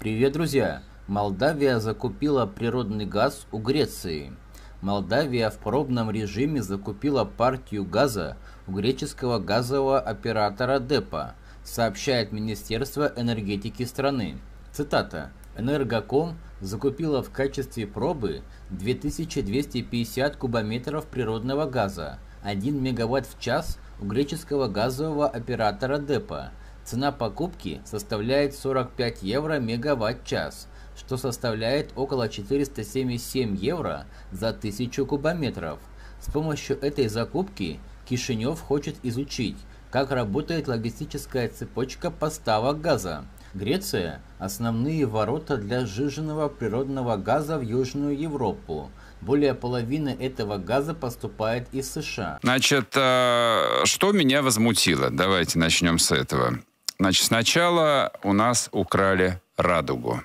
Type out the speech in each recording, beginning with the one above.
Привет, друзья! Молдавия закупила природный газ у Греции. Молдавия в пробном режиме закупила партию газа у греческого газового оператора ДЭПа, сообщает Министерство энергетики страны. Цитата. Энергоком закупила в качестве пробы 2250 кубометров природного газа, 1 мегаватт в час у греческого газового оператора ДЭПа, Цена покупки составляет 45 евро мегаватт-час, что составляет около 477 евро за 1000 кубометров. С помощью этой закупки Кишинев хочет изучить, как работает логистическая цепочка поставок газа. Греция – основные ворота для сжиженного природного газа в Южную Европу. Более половины этого газа поступает из США. Значит, э, что меня возмутило? Давайте начнем с этого. Значит, сначала у нас украли радугу.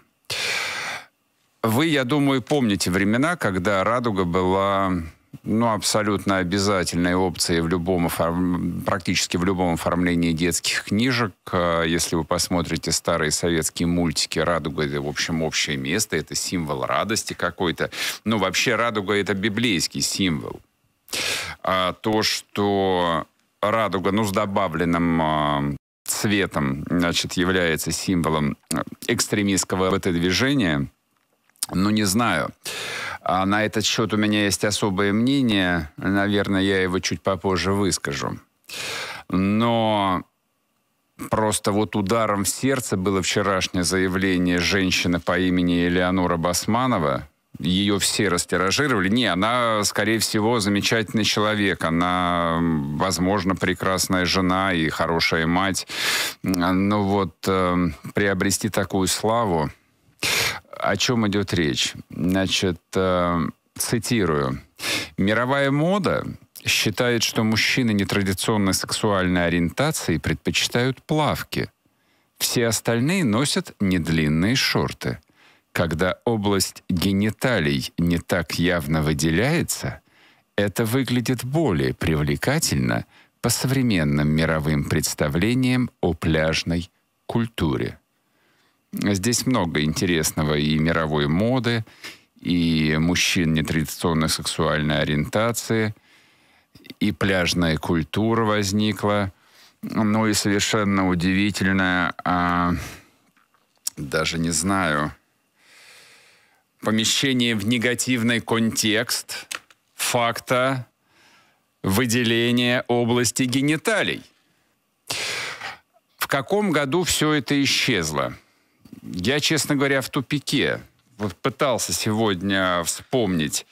Вы, я думаю, помните времена, когда радуга была ну, абсолютно обязательной опцией в любом, практически в любом оформлении детских книжек. Э, если вы посмотрите старые советские мультики, радуга — это, в общем, общее место, это символ радости какой-то. Ну, вообще, радуга — это библейский символ. А то, что радуга, ну, с добавленным а, цветом, значит, является символом э, экстремистского вот движения, ну, не знаю. А на этот счет у меня есть особое мнение. Наверное, я его чуть попозже выскажу. Но просто вот ударом в сердце было вчерашнее заявление женщины по имени Элеонора Басманова, ее все растиражировали. Не, она, скорее всего, замечательный человек. Она, возможно, прекрасная жена и хорошая мать. Но вот э, приобрести такую славу... О чем идет речь? Значит, э, цитирую. «Мировая мода считает, что мужчины нетрадиционной сексуальной ориентации предпочитают плавки. Все остальные носят недлинные шорты». Когда область гениталий не так явно выделяется, это выглядит более привлекательно по современным мировым представлениям о пляжной культуре. Здесь много интересного и мировой моды, и мужчин нетрадиционной сексуальной ориентации, и пляжная культура возникла. Ну и совершенно удивительная, а, даже не знаю, помещение в негативный контекст факта выделения области гениталий. В каком году все это исчезло? Я, честно говоря, в тупике. Вот пытался сегодня вспомнить,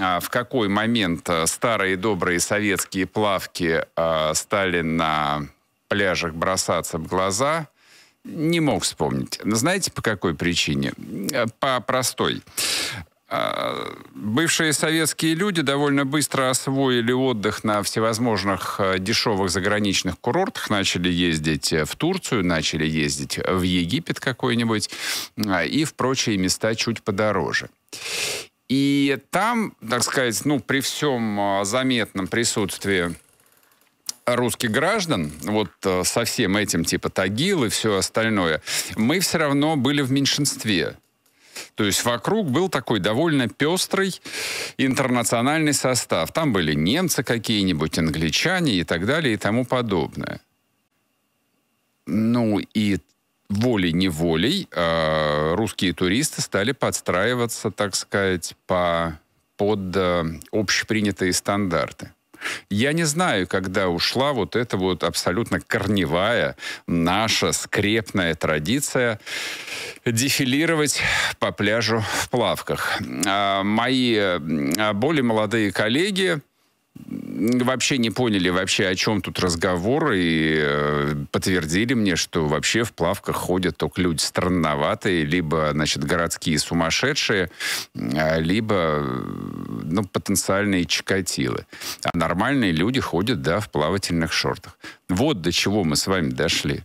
а, в какой момент а, старые добрые советские плавки а, стали на пляжах бросаться в глаза – не мог вспомнить. Знаете, по какой причине? Э, по простой. Э, бывшие советские люди довольно быстро освоили отдых на всевозможных э, дешевых заграничных курортах, начали ездить в Турцию, начали ездить в Египет какой-нибудь и в прочие места чуть подороже. И там, так сказать, ну, при всем заметном присутствии а русских граждан, вот э, со всем этим, типа Тагил и все остальное, мы все равно были в меньшинстве. То есть вокруг был такой довольно пестрый интернациональный состав. Там были немцы какие-нибудь, англичане и так далее и тому подобное. Ну и волей-неволей э, русские туристы стали подстраиваться, так сказать, по, под э, общепринятые стандарты. Я не знаю, когда ушла вот эта вот абсолютно корневая наша скрепная традиция дефилировать по пляжу в плавках. А мои более молодые коллеги вообще не поняли вообще, о чем тут разговор, и э, подтвердили мне, что вообще в плавках ходят только люди странноватые, либо, значит, городские сумасшедшие, а, либо, э, ну, потенциальные чикатилы. А нормальные люди ходят, да, в плавательных шортах. Вот до чего мы с вами дошли.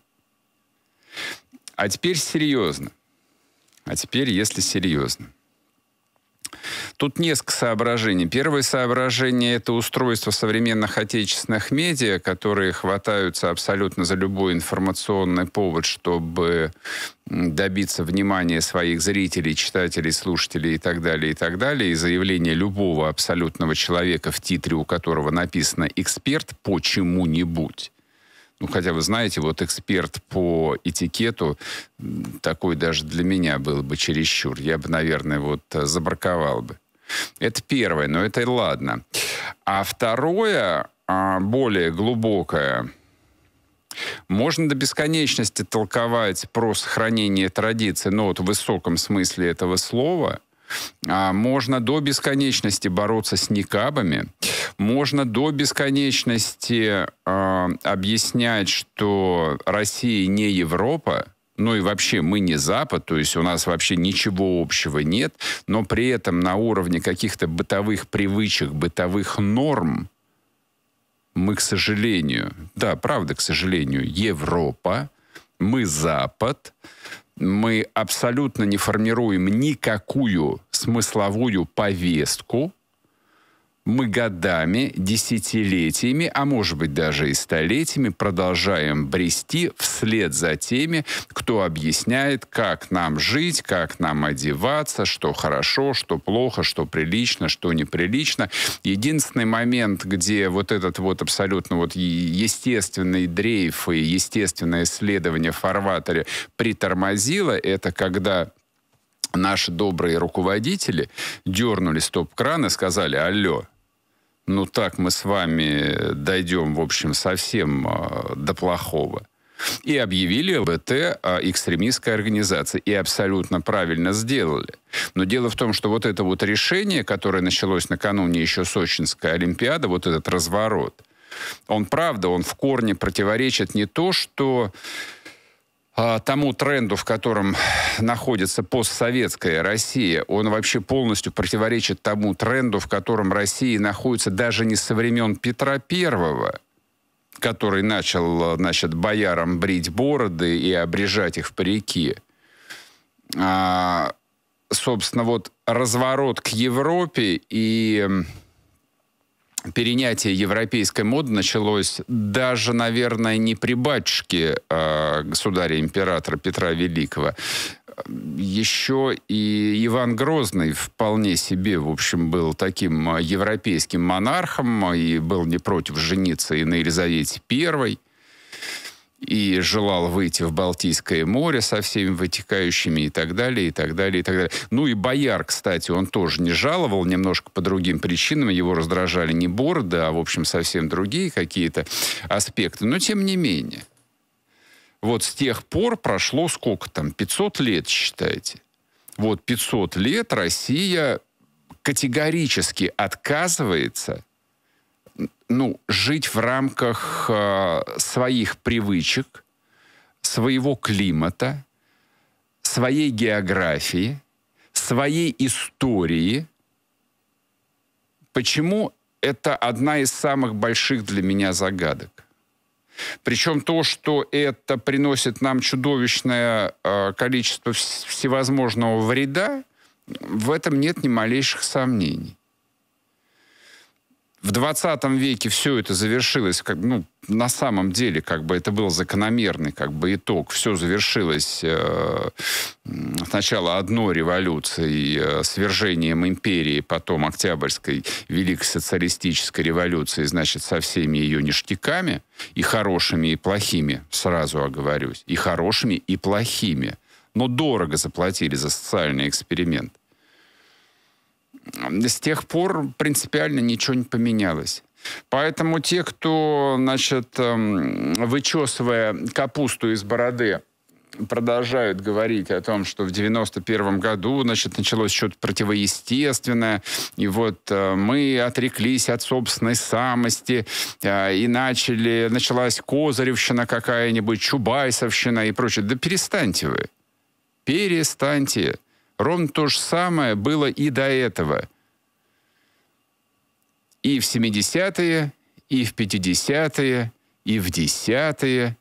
А теперь серьезно. А теперь, если серьезно. Тут несколько соображений. Первое соображение – это устройство современных отечественных медиа, которые хватаются абсолютно за любой информационный повод, чтобы добиться внимания своих зрителей, читателей, слушателей и так далее, и так далее. И заявление любого абсолютного человека, в титре у которого написано «эксперт» по чему-нибудь ну, хотя вы знаете, вот эксперт по этикету, такой даже для меня был бы чересчур. Я бы, наверное, вот э, забраковал бы. Это первое, но это и ладно. А второе, а, более глубокое, можно до бесконечности толковать про сохранение традиции, но вот в высоком смысле этого слова – а, можно до бесконечности бороться с никабами. Можно до бесконечности э, объяснять, что Россия не Европа, ну и вообще мы не Запад, то есть у нас вообще ничего общего нет, но при этом на уровне каких-то бытовых привычек, бытовых норм мы, к сожалению, да, правда, к сожалению, Европа, мы Запад, мы абсолютно не формируем никакую смысловую повестку мы годами, десятилетиями, а может быть даже и столетиями продолжаем брести вслед за теми, кто объясняет, как нам жить, как нам одеваться, что хорошо, что плохо, что прилично, что неприлично. Единственный момент, где вот этот вот абсолютно вот естественный дрейф и естественное исследование в фарватере притормозило, это когда наши добрые руководители дернули стоп-кран и сказали, алло, ну так мы с вами дойдем, в общем, совсем а, до плохого. И объявили ЛБТ экстремистской организацией. И абсолютно правильно сделали. Но дело в том, что вот это вот решение, которое началось накануне еще сочинская олимпиада, вот этот разворот, он правда, он в корне противоречит не то, что а, тому тренду, в котором находится постсоветская Россия, он вообще полностью противоречит тому тренду, в котором Россия находится даже не со времен Петра Первого, который начал, значит, боярам брить бороды и обрежать их в парики. А, собственно, вот разворот к Европе и перенятие европейской моды началось даже, наверное, не при батюшке э, а, государя-императора Петра Великого. Еще и Иван Грозный вполне себе, в общем, был таким европейским монархом и был не против жениться и на Елизавете Первой и желал выйти в Балтийское море со всеми вытекающими и так далее, и так далее, и так далее. Ну и Бояр, кстати, он тоже не жаловал, немножко по другим причинам. Его раздражали не борды, а, в общем, совсем другие какие-то аспекты. Но тем не менее. Вот с тех пор прошло сколько там? 500 лет, считайте. Вот 500 лет Россия категорически отказывается ну, жить в рамках э, своих привычек, своего климата, своей географии, своей истории. Почему это одна из самых больших для меня загадок? Причем то, что это приносит нам чудовищное э, количество всевозможного вреда, в этом нет ни малейших сомнений в 20 веке все это завершилось, как, ну, на самом деле, как бы это был закономерный как бы итог. Все завершилось э, сначала одной революцией, э, свержением империи, потом Октябрьской Великой социалистической революции, значит, со всеми ее ништяками, и хорошими, и плохими, сразу оговорюсь, и хорошими, и плохими. Но дорого заплатили за социальный эксперимент с тех пор принципиально ничего не поменялось. Поэтому те, кто, значит, эм, вычесывая капусту из бороды, продолжают говорить о том, что в 91 году, значит, началось что-то противоестественное, и вот э, мы отреклись от собственной самости, э, и начали, началась Козыревщина какая-нибудь, Чубайсовщина и прочее. Да перестаньте вы, перестаньте. Ровно то же самое было и до этого. И в 70-е, и в 50-е, и в 10-е.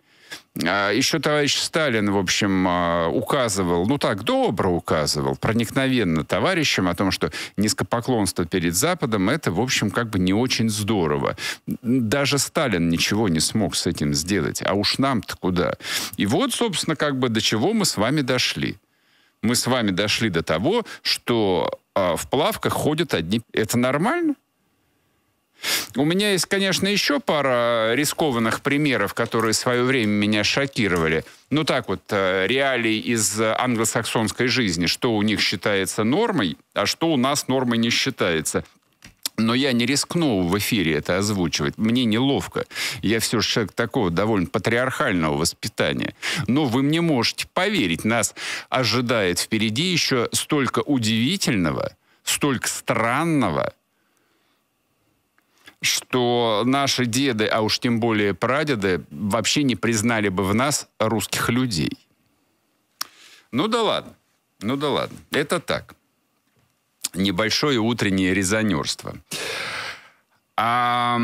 А Еще товарищ Сталин, в общем, а, указывал, ну так, добро указывал, проникновенно товарищам о том, что низкопоклонство перед Западом, это, в общем, как бы не очень здорово. Даже Сталин ничего не смог с этим сделать, а уж нам-то куда. И вот, собственно, как бы до чего мы с вами дошли мы с вами дошли до того, что э, в плавках ходят одни. Это нормально? У меня есть, конечно, еще пара рискованных примеров, которые в свое время меня шокировали. Ну так вот, э, реалии из англосаксонской жизни, что у них считается нормой, а что у нас нормой не считается. Но я не рискнул в эфире это озвучивать. Мне неловко. Я все же человек такого довольно патриархального воспитания. Но вы мне можете поверить, нас ожидает впереди еще столько удивительного, столько странного, что наши деды, а уж тем более прадеды, вообще не признали бы в нас русских людей. Ну да ладно, ну да ладно, это так небольшое утреннее резонерство. А,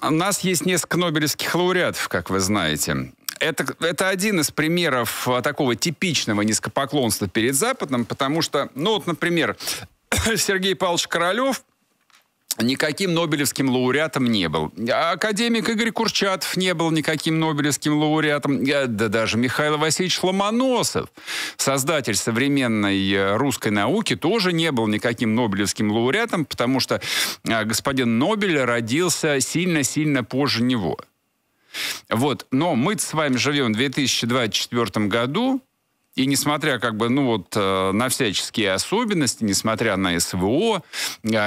у нас есть несколько нобелевских лауреатов, как вы знаете. Это, это один из примеров а, такого типичного низкопоклонства перед Западом, потому что, ну вот, например, Сергей Павлович Королев – никаким Нобелевским лауреатом не был. А академик Игорь Курчатов не был никаким Нобелевским лауреатом. Э, да даже Михаил Васильевич Ломоносов, создатель современной э, русской науки, тоже не был никаким Нобелевским лауреатом, потому что э, господин Нобель родился сильно-сильно позже него. Вот. Но мы с вами живем в 2024 году, и несмотря как бы, ну вот, э, на всяческие особенности, несмотря на СВО, э,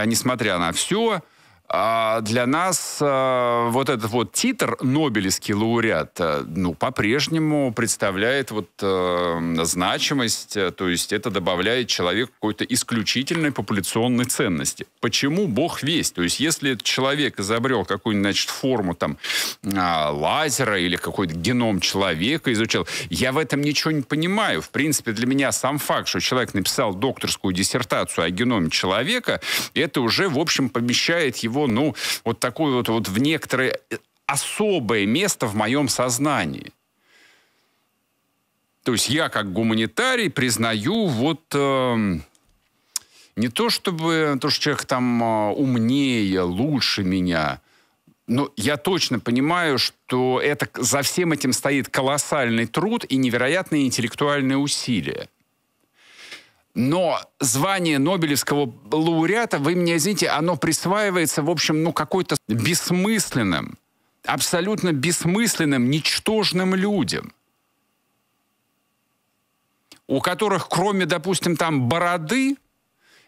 несмотря на все, а для нас а, вот этот вот титр Нобелевский лауреат, а, ну по-прежнему представляет вот а, значимость, а, то есть это добавляет человеку какой-то исключительной популяционной ценности. Почему Бог весь? То есть если человек изобрел какую-нибудь значит форму там а, лазера или какой-то геном человека изучил, я в этом ничего не понимаю. В принципе для меня сам факт, что человек написал докторскую диссертацию о геноме человека, это уже в общем помещает его его, ну, вот такое вот, вот в некоторое особое место в моем сознании. То есть я как гуманитарий признаю вот э, не то чтобы то, что человек там э, умнее, лучше меня, но я точно понимаю, что это, за всем этим стоит колоссальный труд и невероятные интеллектуальные усилия. Но звание Нобелевского лауреата, вы меня извините, оно присваивается, в общем, ну, какой-то бессмысленным, абсолютно бессмысленным, ничтожным людям, у которых, кроме, допустим, там бороды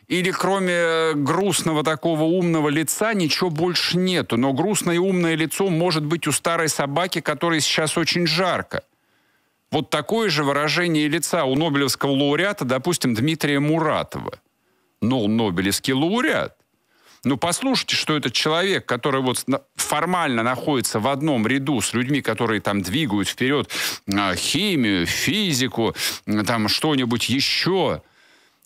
или кроме э, грустного такого умного лица, ничего больше нету. Но грустное и умное лицо может быть у старой собаки, которой сейчас очень жарко – вот такое же выражение лица у Нобелевского лауреата, допустим, Дмитрия Муратова. Ну, Нобелевский лауреат. Ну, послушайте, что этот человек, который вот формально находится в одном ряду с людьми, которые там двигают вперед а, химию, физику, там что-нибудь еще,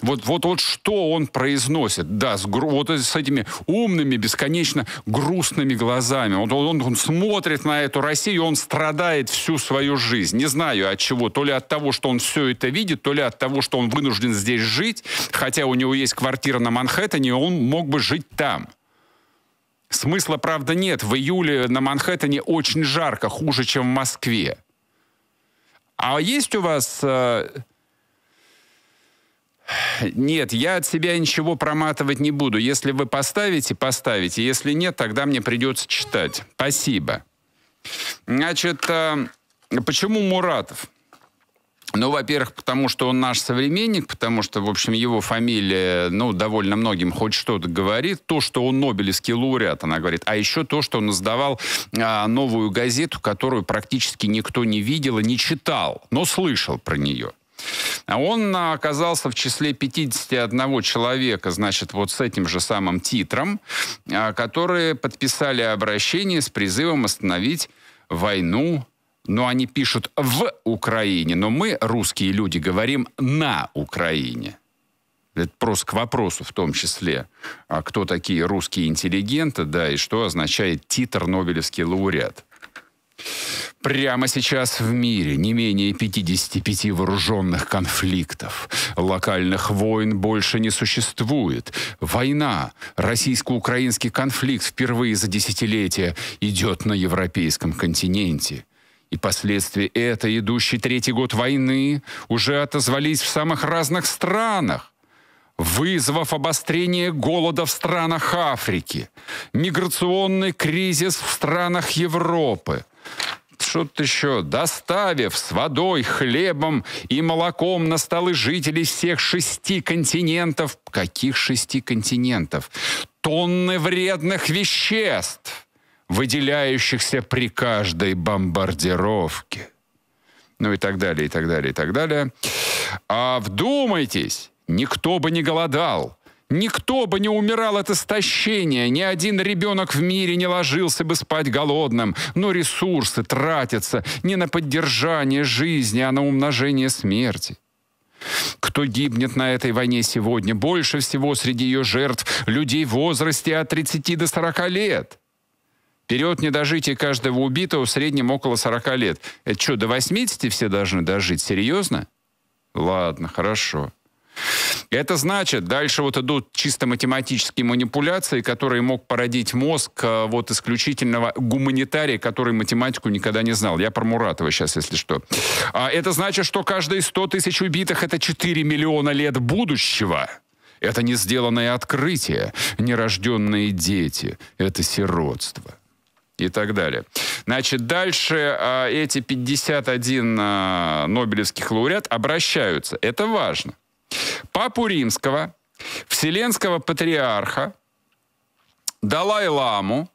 вот, вот, вот что он произносит, да, с, вот с этими умными, бесконечно грустными глазами. Он, он, он смотрит на эту Россию, он страдает всю свою жизнь. Не знаю от чего, то ли от того, что он все это видит, то ли от того, что он вынужден здесь жить, хотя у него есть квартира на Манхэттене, он мог бы жить там. Смысла, правда, нет. В июле на Манхэттене очень жарко, хуже, чем в Москве. А есть у вас э, нет, я от себя ничего проматывать не буду. Если вы поставите, поставите. Если нет, тогда мне придется читать. Спасибо. Значит, а, почему Муратов? Ну, во-первых, потому что он наш современник, потому что, в общем, его фамилия, ну, довольно многим хоть что-то говорит. То, что он Нобелевский лауреат, она говорит. А еще то, что он издавал а, новую газету, которую практически никто не видел и не читал, но слышал про нее. А он оказался в числе 51 человека, значит, вот с этим же самым титром, а, которые подписали обращение с призывом остановить войну но они пишут «в Украине», но мы, русские люди, говорим «на Украине». Это просто к вопросу в том числе, а кто такие русские интеллигенты, да, и что означает титр «Нобелевский лауреат». Прямо сейчас в мире не менее 55 вооруженных конфликтов. Локальных войн больше не существует. Война, российско-украинский конфликт впервые за десятилетия идет на европейском континенте. И последствия этой идущей третий год войны уже отозвались в самых разных странах вызвав обострение голода в странах Африки, миграционный кризис в странах Европы. Что-то еще, доставив с водой, хлебом и молоком на столы жителей всех шести континентов, каких шести континентов, тонны вредных веществ, выделяющихся при каждой бомбардировке. Ну и так далее, и так далее, и так далее. А вдумайтесь, Никто бы не голодал, никто бы не умирал от истощения, ни один ребенок в мире не ложился бы спать голодным, но ресурсы тратятся не на поддержание жизни, а на умножение смерти. Кто гибнет на этой войне сегодня? Больше всего среди ее жертв людей в возрасте от 30 до 40 лет. не дожить и каждого убитого в среднем около 40 лет. Это что, до 80 все должны дожить? Серьезно? Ладно, хорошо. Это значит, дальше вот идут чисто математические манипуляции, которые мог породить мозг э, вот исключительного гуманитария, который математику никогда не знал. Я про Муратова сейчас, если что. А это значит, что каждые 100 тысяч убитых — это 4 миллиона лет будущего. Это не сделанное открытие, нерожденные дети, это сиротство и так далее. Значит, дальше э, эти 51 э, а, нобелевских лауреат обращаются. Это важно. Папу Римского, Вселенского Патриарха, Далай-Ламу,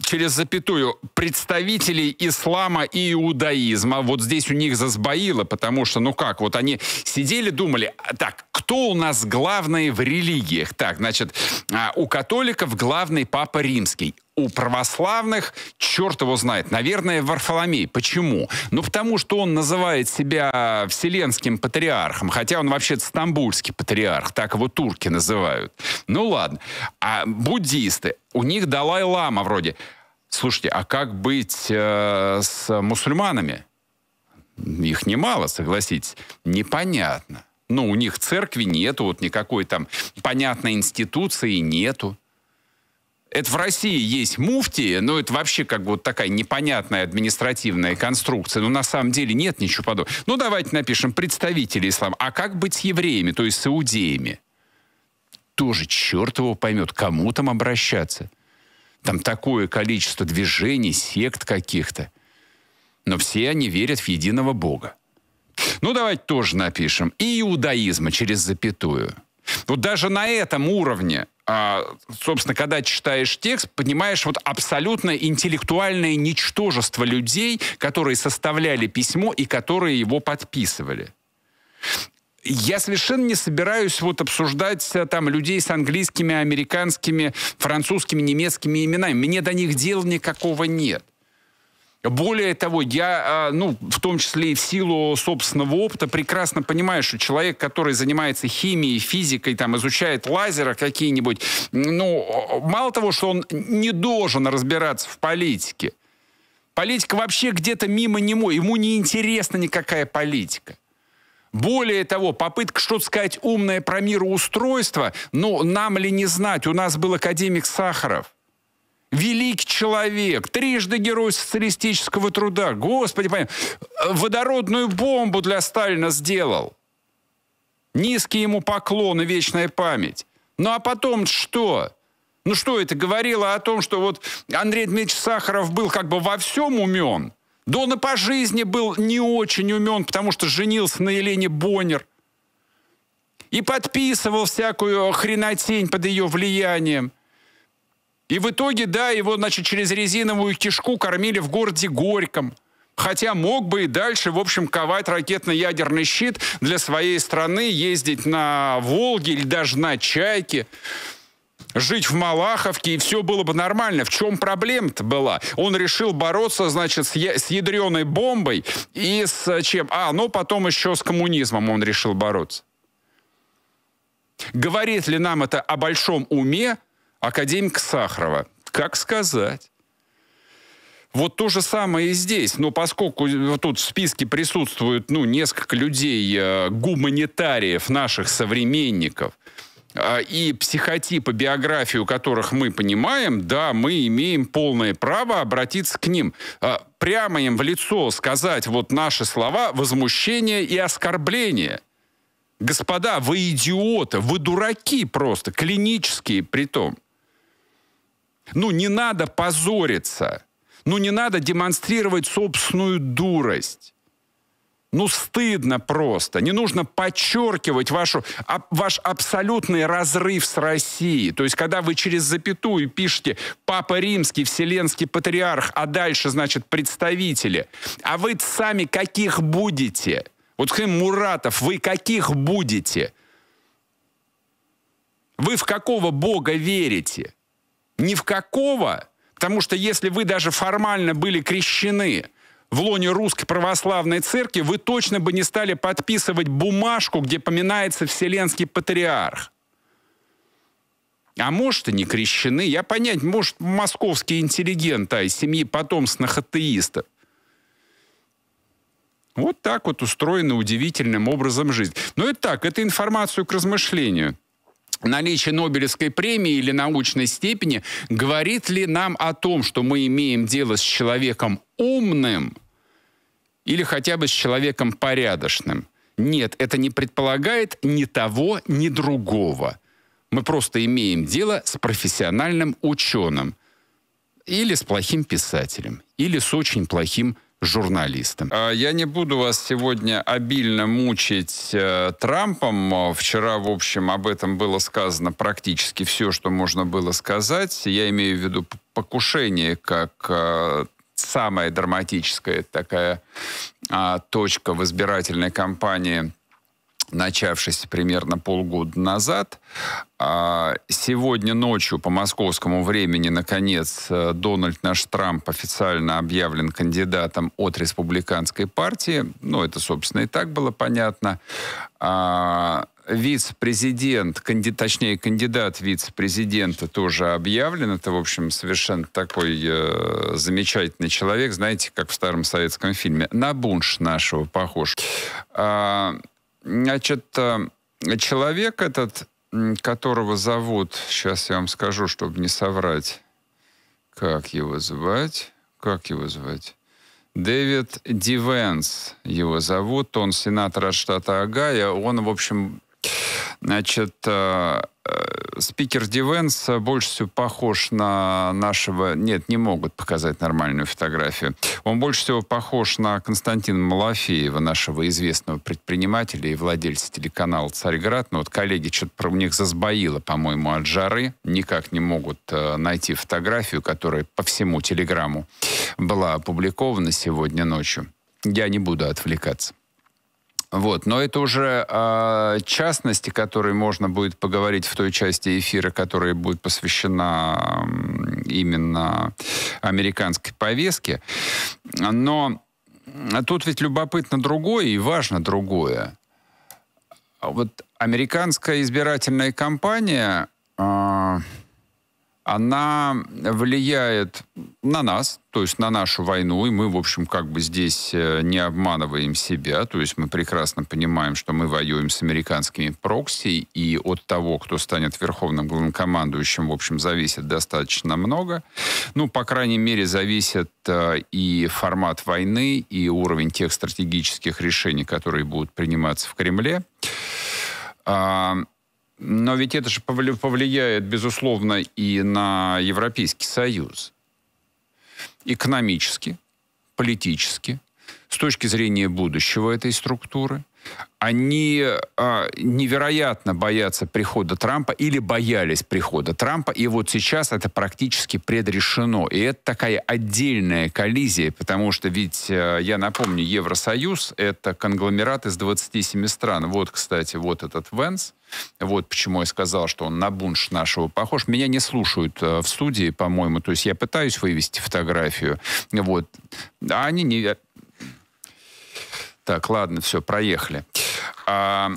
через запятую представителей ислама и иудаизма. Вот здесь у них засбоило, потому что, ну как, вот они сидели, думали, «А, так, кто у нас главный в религиях? Так, значит, а, у католиков главный папа римский у православных, черт его знает, наверное, Варфоломей. Почему? Ну, потому что он называет себя вселенским патриархом, хотя он вообще-то стамбульский патриарх, так его турки называют. Ну, ладно. А буддисты, у них Далай-Лама вроде. Слушайте, а как быть э, с мусульманами? Их немало, согласитесь. Непонятно. Ну, у них церкви нету, вот никакой там понятной институции нету это в России есть муфти, но это вообще как бы вот такая непонятная административная конструкция. Но ну, на самом деле нет ничего подобного. Ну, давайте напишем представители ислама. А как быть с евреями, то есть с иудеями? Тоже черт его поймет, кому там обращаться. Там такое количество движений, сект каких-то. Но все они верят в единого Бога. Ну, давайте тоже напишем. И иудаизма через запятую. Вот даже на этом уровне а, собственно, когда читаешь текст, понимаешь вот абсолютно интеллектуальное ничтожество людей, которые составляли письмо и которые его подписывали. Я совершенно не собираюсь вот обсуждать э, там людей с английскими, американскими, французскими, немецкими именами. Мне до них дела никакого нет. Более того, я, а, ну, в том числе и в силу собственного опыта, прекрасно понимаю, что человек, который занимается химией, физикой, там, изучает лазера какие-нибудь, ну, мало того, что он не должен разбираться в политике, политика вообще где-то мимо него, ему не интересна никакая политика. Более того, попытка что-то сказать умное про мироустройство, ну, нам ли не знать, у нас был академик Сахаров, великий человек, трижды герой социалистического труда, господи, понятно, водородную бомбу для Сталина сделал. Низкие ему поклоны, вечная память. Ну а потом что? Ну что это говорило о том, что вот Андрей Дмитриевич Сахаров был как бы во всем умен. Да он и по жизни был не очень умен, потому что женился на Елене Боннер. И подписывал всякую хренотень под ее влиянием. И в итоге, да, его, значит, через резиновую кишку кормили в городе Горьком. Хотя мог бы и дальше, в общем, ковать ракетно-ядерный щит для своей страны, ездить на Волге или даже на Чайке жить в Малаховке, и все было бы нормально. В чем проблема-то была? Он решил бороться, значит, с, я, с ядреной бомбой и с э, чем? А, ну потом еще с коммунизмом он решил бороться. Говорит ли нам это о большом уме, Академик Сахарова. Как сказать? Вот то же самое и здесь, но поскольку тут в списке присутствуют ну, несколько людей, э, гуманитариев, наших современников, э, и психотипы, биографию которых мы понимаем, да, мы имеем полное право обратиться к ним. Э, прямо им в лицо сказать вот наши слова возмущение и оскорбление. Господа, вы идиоты, вы дураки просто, клинические при том. Ну, не надо позориться. Ну, не надо демонстрировать собственную дурость. Ну, стыдно просто. Не нужно подчеркивать вашу, а, ваш абсолютный разрыв с Россией. То есть, когда вы через запятую пишете «Папа Римский», «Вселенский патриарх», а дальше, значит, «представители». А вы сами каких будете? Вот, Хэм Муратов, вы каких будете? Вы в какого бога верите? Ни в какого, потому что если вы даже формально были крещены в лоне Русской Православной Церкви, вы точно бы не стали подписывать бумажку, где поминается Вселенский Патриарх. А может, и не крещены. Я понять, может, московский интеллигент, а из семьи потомственных атеистов. Вот так вот устроена удивительным образом жизнь. Но это так, это информацию к размышлению наличие Нобелевской премии или научной степени говорит ли нам о том, что мы имеем дело с человеком умным или хотя бы с человеком порядочным? Нет, это не предполагает ни того, ни другого. Мы просто имеем дело с профессиональным ученым или с плохим писателем, или с очень плохим журналистам. А, я не буду вас сегодня обильно мучить э, Трампом. Вчера, в общем, об этом было сказано практически все, что можно было сказать. Я имею в виду покушение как э, самая драматическая такая а, точка в избирательной кампании начавшись примерно полгода назад. А, сегодня ночью по московскому времени, наконец, э, Дональд наш Трамп официально объявлен кандидатом от республиканской партии. Ну, это, собственно, и так было понятно. А, вице-президент, канди, точнее, кандидат вице-президента тоже объявлен. Это, в общем, совершенно такой э, замечательный человек, знаете, как в старом советском фильме. На бунш нашего похож. А, Значит, э, человек этот, которого зовут, сейчас я вам скажу, чтобы не соврать, как его звать, как его звать, Дэвид Дивенс его зовут, он сенатор от штата Агая, он, в общем, значит, э, Э, спикер Дивенс больше всего похож на нашего... Нет, не могут показать нормальную фотографию. Он больше всего похож на Константина Малафеева, нашего известного предпринимателя и владельца телеканала «Царьград». Но вот коллеги что-то про них засбоило, по-моему, от жары. Никак не могут э, найти фотографию, которая по всему телеграмму была опубликована сегодня ночью. Я не буду отвлекаться. Вот. Но это уже э, частности, которые можно будет поговорить в той части эфира, которая будет посвящена именно американской повестке. Но тут ведь любопытно другое и важно другое. А вот американская избирательная кампания... Э, она влияет на нас, то есть на нашу войну, и мы, в общем, как бы здесь э, не обманываем себя, то есть мы прекрасно понимаем, что мы воюем с американскими прокси, и от того, кто станет верховным главнокомандующим, в общем, зависит достаточно много. Ну, по крайней мере, зависит э, и формат войны, и уровень тех стратегических решений, которые будут приниматься в Кремле. А, но ведь это же повлияет, безусловно, и на Европейский Союз. Экономически, политически, с точки зрения будущего этой структуры – они э, невероятно боятся прихода Трампа или боялись прихода Трампа, и вот сейчас это практически предрешено. И это такая отдельная коллизия, потому что ведь, э, я напомню, Евросоюз — это конгломерат из 27 стран. Вот, кстати, вот этот Венс. Вот почему я сказал, что он на бунш нашего похож. Меня не слушают э, в студии, по-моему. То есть я пытаюсь вывести фотографию. Вот. А они не, так, ладно, все, проехали. А,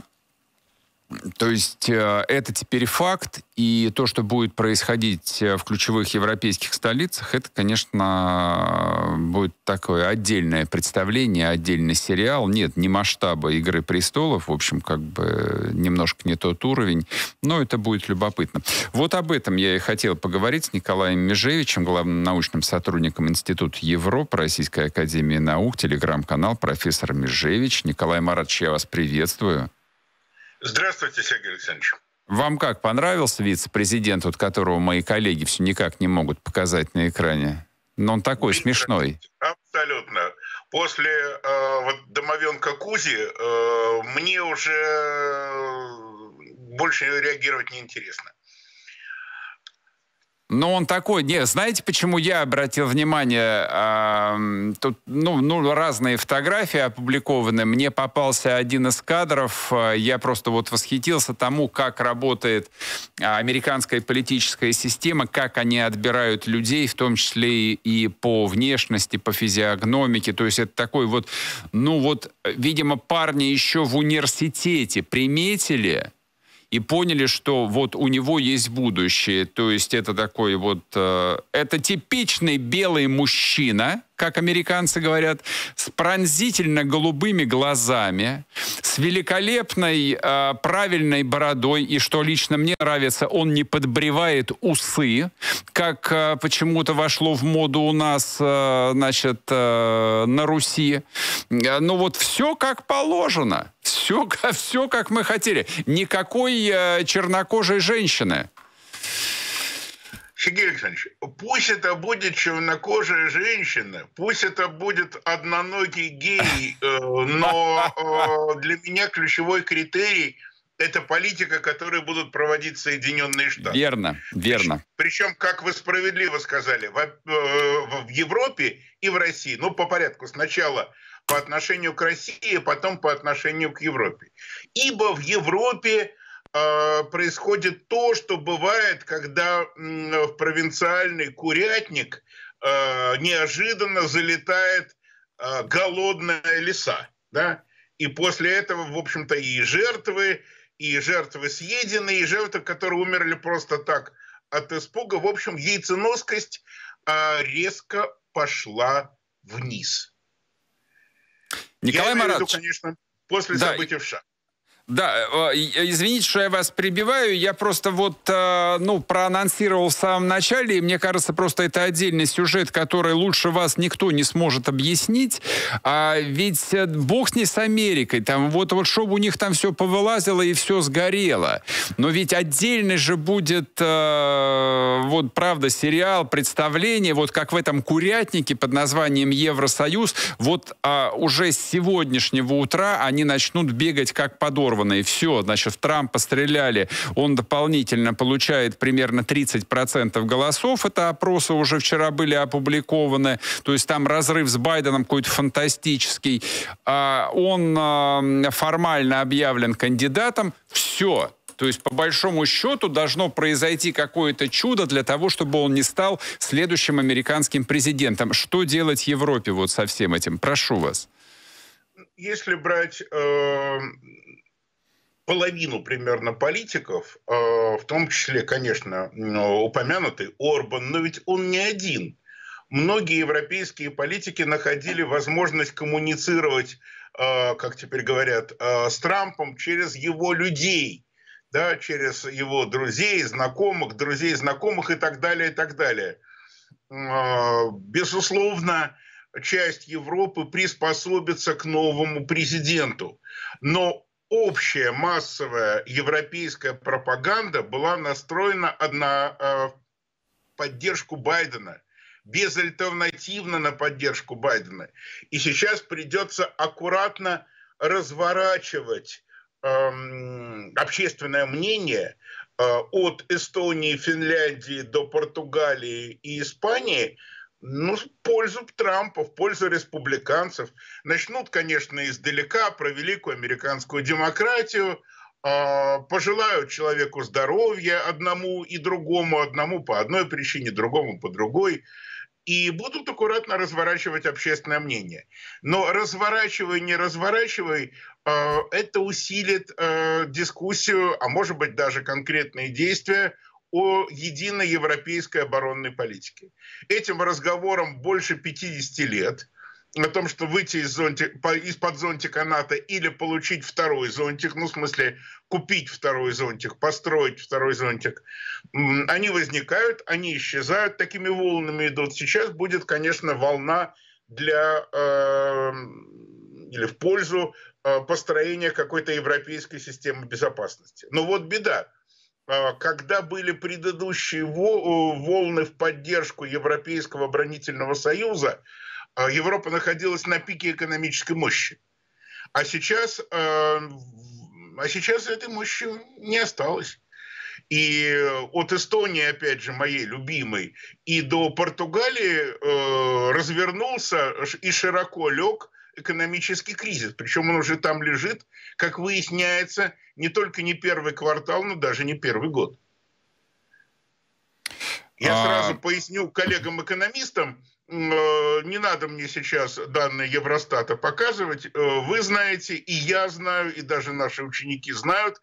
то есть э, это теперь факт, и то, что будет происходить э, в ключевых европейских столицах, это, конечно, будет такое отдельное представление, отдельный сериал. Нет, не масштаба «Игры престолов», в общем, как бы немножко не тот уровень, но это будет любопытно. Вот об этом я и хотел поговорить с Николаем Межевичем, главным научным сотрудником Института Европы Российской Академии Наук, телеграм-канал «Профессор Межевич». Николай Маратович, я вас приветствую. Здравствуйте, Сергей Александрович. Вам как, понравился вице-президент, вот которого мои коллеги все никак не могут показать на экране? Но он такой смешной. Абсолютно. После э, вот, домовенка Кузи э, мне уже больше реагировать неинтересно. Но он такой, не, знаете, почему я обратил внимание, э, тут, ну, ну, разные фотографии опубликованы, мне попался один из кадров, э, я просто вот восхитился тому, как работает а, американская политическая система, как они отбирают людей, в том числе и, и по внешности, по физиогномике, то есть это такой вот, ну вот, э, видимо, парни еще в университете приметили, и поняли, что вот у него есть будущее. То есть это такой вот... Э, это типичный белый мужчина, как американцы говорят, с пронзительно голубыми глазами, с великолепной э, правильной бородой, и что лично мне нравится, он не подбревает усы, как э, почему-то вошло в моду у нас, э, значит, э, на Руси. Ну вот все как положено. Все, все как мы хотели. Никакой э, чернокожей женщины. Сергей Александрович, пусть это будет чернокожая женщина, пусть это будет одноногий гей, э, но э, для меня ключевой критерий – это политика, которую будут проводить Соединенные Штаты. Верно, верно. Причем, как вы справедливо сказали, в, э, в Европе и в России, ну, по порядку, сначала по отношению к России, а потом по отношению к Европе. Ибо в Европе а, происходит то, что бывает, когда в провинциальный курятник а, неожиданно залетает а, голодная лиса. Да? И после этого, в общем-то, и жертвы, и жертвы съедены, и жертвы, которые умерли просто так от испуга. В общем, яйценоскость резко пошла вниз. Николай Я Маратович. Виду, конечно, после да, событий в ША. Да, э, э, э, извините, что я вас прибиваю. Я просто вот, ну, проанонсировал в самом начале, и мне кажется, просто это отдельный сюжет, который лучше вас никто не сможет объяснить. А ведь бог с ней с Америкой. Там вот, вот чтобы у них там все повылазило и все сгорело. Но ведь отдельный же будет, вот, правда, сериал, представление, вот как в этом «Курятнике» под названием «Евросоюз». Вот а уже с сегодняшнего утра они начнут бегать как подорвы сформированы, и все. Значит, в Трампа стреляли, он дополнительно получает примерно 30% голосов. Это опросы уже вчера были опубликованы. То есть там разрыв с Байденом какой-то фантастический. А, он а, формально объявлен кандидатом. Все, то есть, по большому счету, должно произойти какое-то чудо для того, чтобы он не стал следующим американским президентом. Что делать Европе вот со всем этим? Прошу вас. Если брать э, половину примерно политиков, э, в том числе, конечно, упомянутый Орбан, но ведь он не один. Многие европейские политики находили возможность коммуницировать, э, как теперь говорят, э, с Трампом через его людей, да, через его друзей, знакомых, друзей, знакомых и так далее, и так далее. Безусловно, часть Европы приспособится к новому президенту. Но общая массовая европейская пропаганда была настроена на э, поддержку Байдена, безальтернативно на поддержку Байдена. И сейчас придется аккуратно разворачивать э, общественное мнение э, от Эстонии, Финляндии до Португалии и Испании – ну, в пользу Трампа, в пользу республиканцев. Начнут, конечно, издалека про великую американскую демократию, а, пожелают человеку здоровья одному и другому, одному по одной причине, другому по другой, и будут аккуратно разворачивать общественное мнение. Но разворачивай, не разворачивай, а, это усилит э, дискуссию, а может быть даже конкретные действия – о единой европейской оборонной политике. Этим разговором больше 50 лет о том, что выйти из зонтик, из-под зонтика НАТО или получить второй зонтик, ну, в смысле, купить второй зонтик, построить второй зонтик, они возникают, они исчезают, такими волнами идут. Сейчас будет, конечно, волна для э, или в пользу э, построения какой-то европейской системы безопасности. Но вот беда а, когда были предыдущие э, волны в поддержку Европейского оборонительного союза, а, Европа находилась на пике экономической мощи. А сейчас, э, а сейчас этой мощи не осталось. И от Эстонии, опять же, моей любимой, и до Португалии э, развернулся и широко лег экономический кризис. Причем он уже там лежит, как выясняется, не только не первый квартал, но даже не первый год. Я а. сразу поясню коллегам-экономистам, э, не надо мне сейчас данные Евростата показывать. Э, вы знаете, и я знаю, и даже наши ученики знают,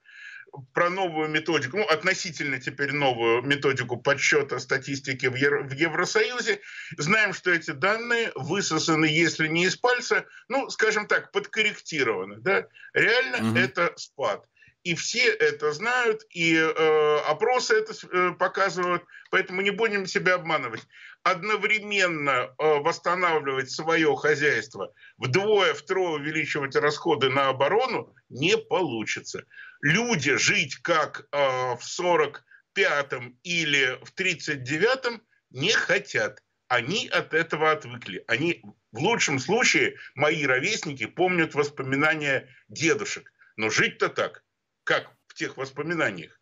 про новую методику, ну, относительно теперь новую методику подсчета статистики в, Евросоюзе. Знаем, что эти данные высосаны, если не из пальца, ну, скажем так, подкорректированы. Да? Реально угу. это спад. И все это знают, и э, опросы это э, показывают, поэтому не будем себя обманывать одновременно э, восстанавливать свое хозяйство, вдвое-втрое увеличивать расходы на оборону не получится. Люди жить как э, в 45-м или в 39-м не хотят. Они от этого отвыкли. Они, в лучшем случае, мои ровесники помнят воспоминания дедушек. Но жить-то так, как в тех воспоминаниях,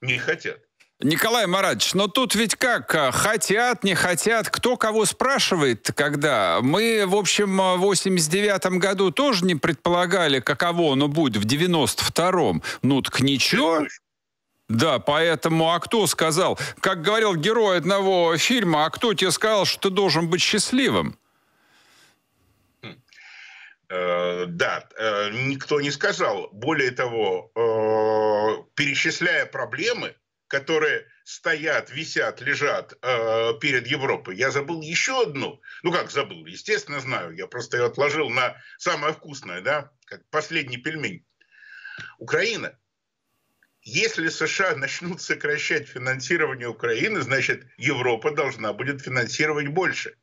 не хотят. Николай Маратович, но тут ведь как, а, хотят, не хотят, кто кого спрашивает, когда? Мы, в общем, а, в 89-м году тоже не предполагали, каково оно будет в 92-м. Ну так ничего. Да, поэтому, а кто сказал, как говорил герой одного фильма, а кто тебе сказал, что ты должен быть счастливым? Э, да, э, никто не сказал. Более того, э, перечисляя проблемы, которые стоят, висят, лежат э, перед Европой. Я забыл еще одну. Ну как забыл? Естественно, знаю. Я просто ее отложил на самое вкусное, да, как последний пельмень. Украина. Если США начнут сокращать финансирование Украины, значит, Европа должна будет финансировать больше.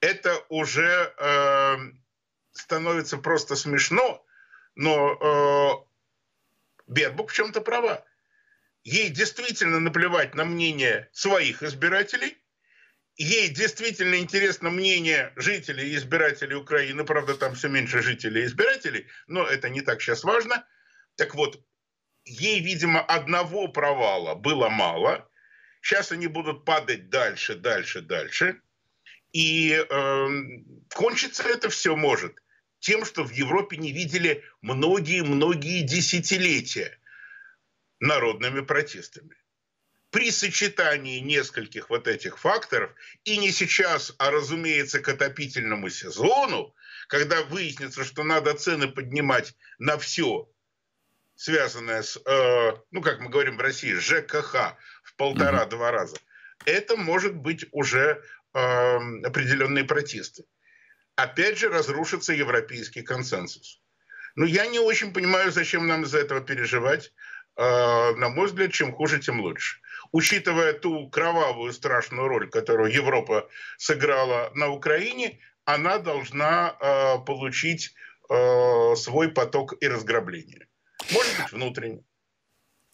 Это уже э, становится просто смешно, но э, Бербук в чем-то права ей действительно наплевать на мнение своих избирателей, ей действительно интересно мнение жителей и избирателей Украины, правда, там все меньше жителей и избирателей, но это не так сейчас важно. Так вот, ей, видимо, одного провала было мало. Сейчас они будут падать дальше, дальше, дальше. И э, эм, кончится это все может тем, что в Европе не видели многие-многие десятилетия – народными протестами. При сочетании нескольких вот этих факторов, и не сейчас, а, разумеется, к отопительному сезону, когда выяснится, что надо цены поднимать на все, связанное с, э, ну, как мы говорим в России, ЖКХ в полтора-два mm-hmm. раза, это может быть уже э, определенные протесты. Опять же разрушится европейский консенсус. Но ну, я не очень понимаю, зачем нам из-за этого переживать. Э, на мой взгляд, чем хуже, тем лучше. Учитывая ту кровавую страшную роль, которую Европа сыграла на Украине, она должна э, получить э, свой поток и разграбление. Может быть, внутренний.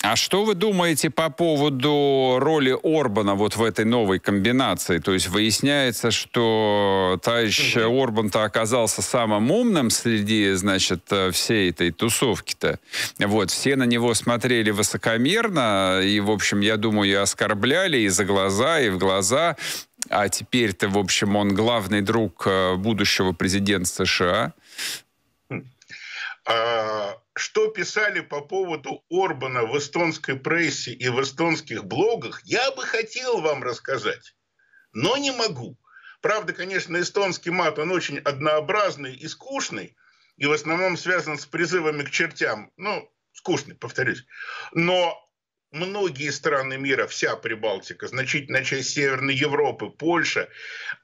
А что вы думаете по поводу роли Орбана вот в этой новой комбинации? То есть выясняется, что товарищ Орбан-то оказался самым умным среди, значит, э, всей этой тусовки-то. Вот, все на него смотрели высокомерно, и, в общем, я думаю, и оскорбляли и за глаза, и в глаза. А теперь-то, в общем, он главный друг э, будущего президента США. Хм. А, что писали по поводу Орбана в эстонской прессе и в эстонских блогах, я бы хотел вам рассказать, но не могу. Правда, конечно, эстонский мат, он очень однообразный и скучный, и в основном связан с призывами к чертям. Ну, скучный, повторюсь. Но многие страны мира, вся Прибалтика, значительная часть Северной Европы, Польша,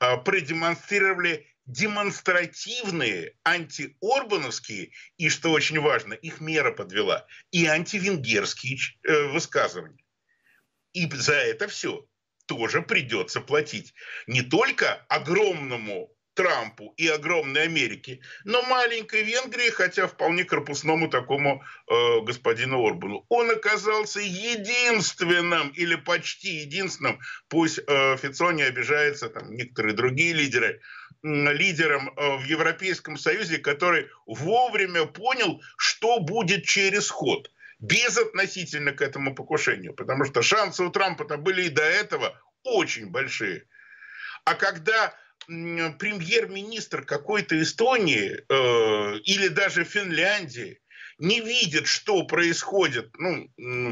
а, продемонстрировали демонстративные антиорбановские и, что очень важно, их мера подвела, и антивенгерские э, высказывания. И за это все тоже придется платить не только огромному Трампу и огромной Америке, но маленькой Венгрии, хотя вполне корпусному такому э, господину Орбану. Он оказался единственным или почти единственным, пусть э, Фицо не обижается, там некоторые другие лидеры, лидером э, в Европейском Союзе, который вовремя понял, что будет через ход безотносительно к этому покушению, потому что шансы у Трампа-то были и до этого очень большие. А когда премьер-министр какой-то Эстонии э, или даже Финляндии не видит, что происходит ну,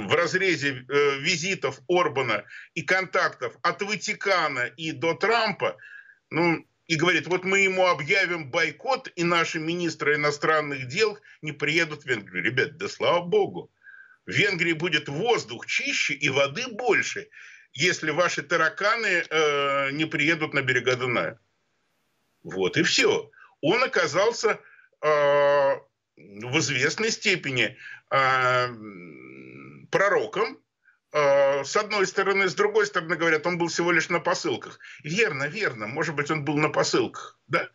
в разрезе э, визитов Орбана и контактов от Ватикана и до Трампа, ну, и говорит, вот мы ему объявим бойкот, и наши министры иностранных дел не приедут в Венгрию. Ребят, да слава богу. В Венгрии будет воздух чище и воды больше, если ваши тараканы э, не приедут на берега Дуная. Вот и все. Он оказался э, в известной степени э, пророком, э, с одной стороны, с другой стороны, говорят, он был всего лишь на посылках. Верно, верно, может быть, он был на посылках, да?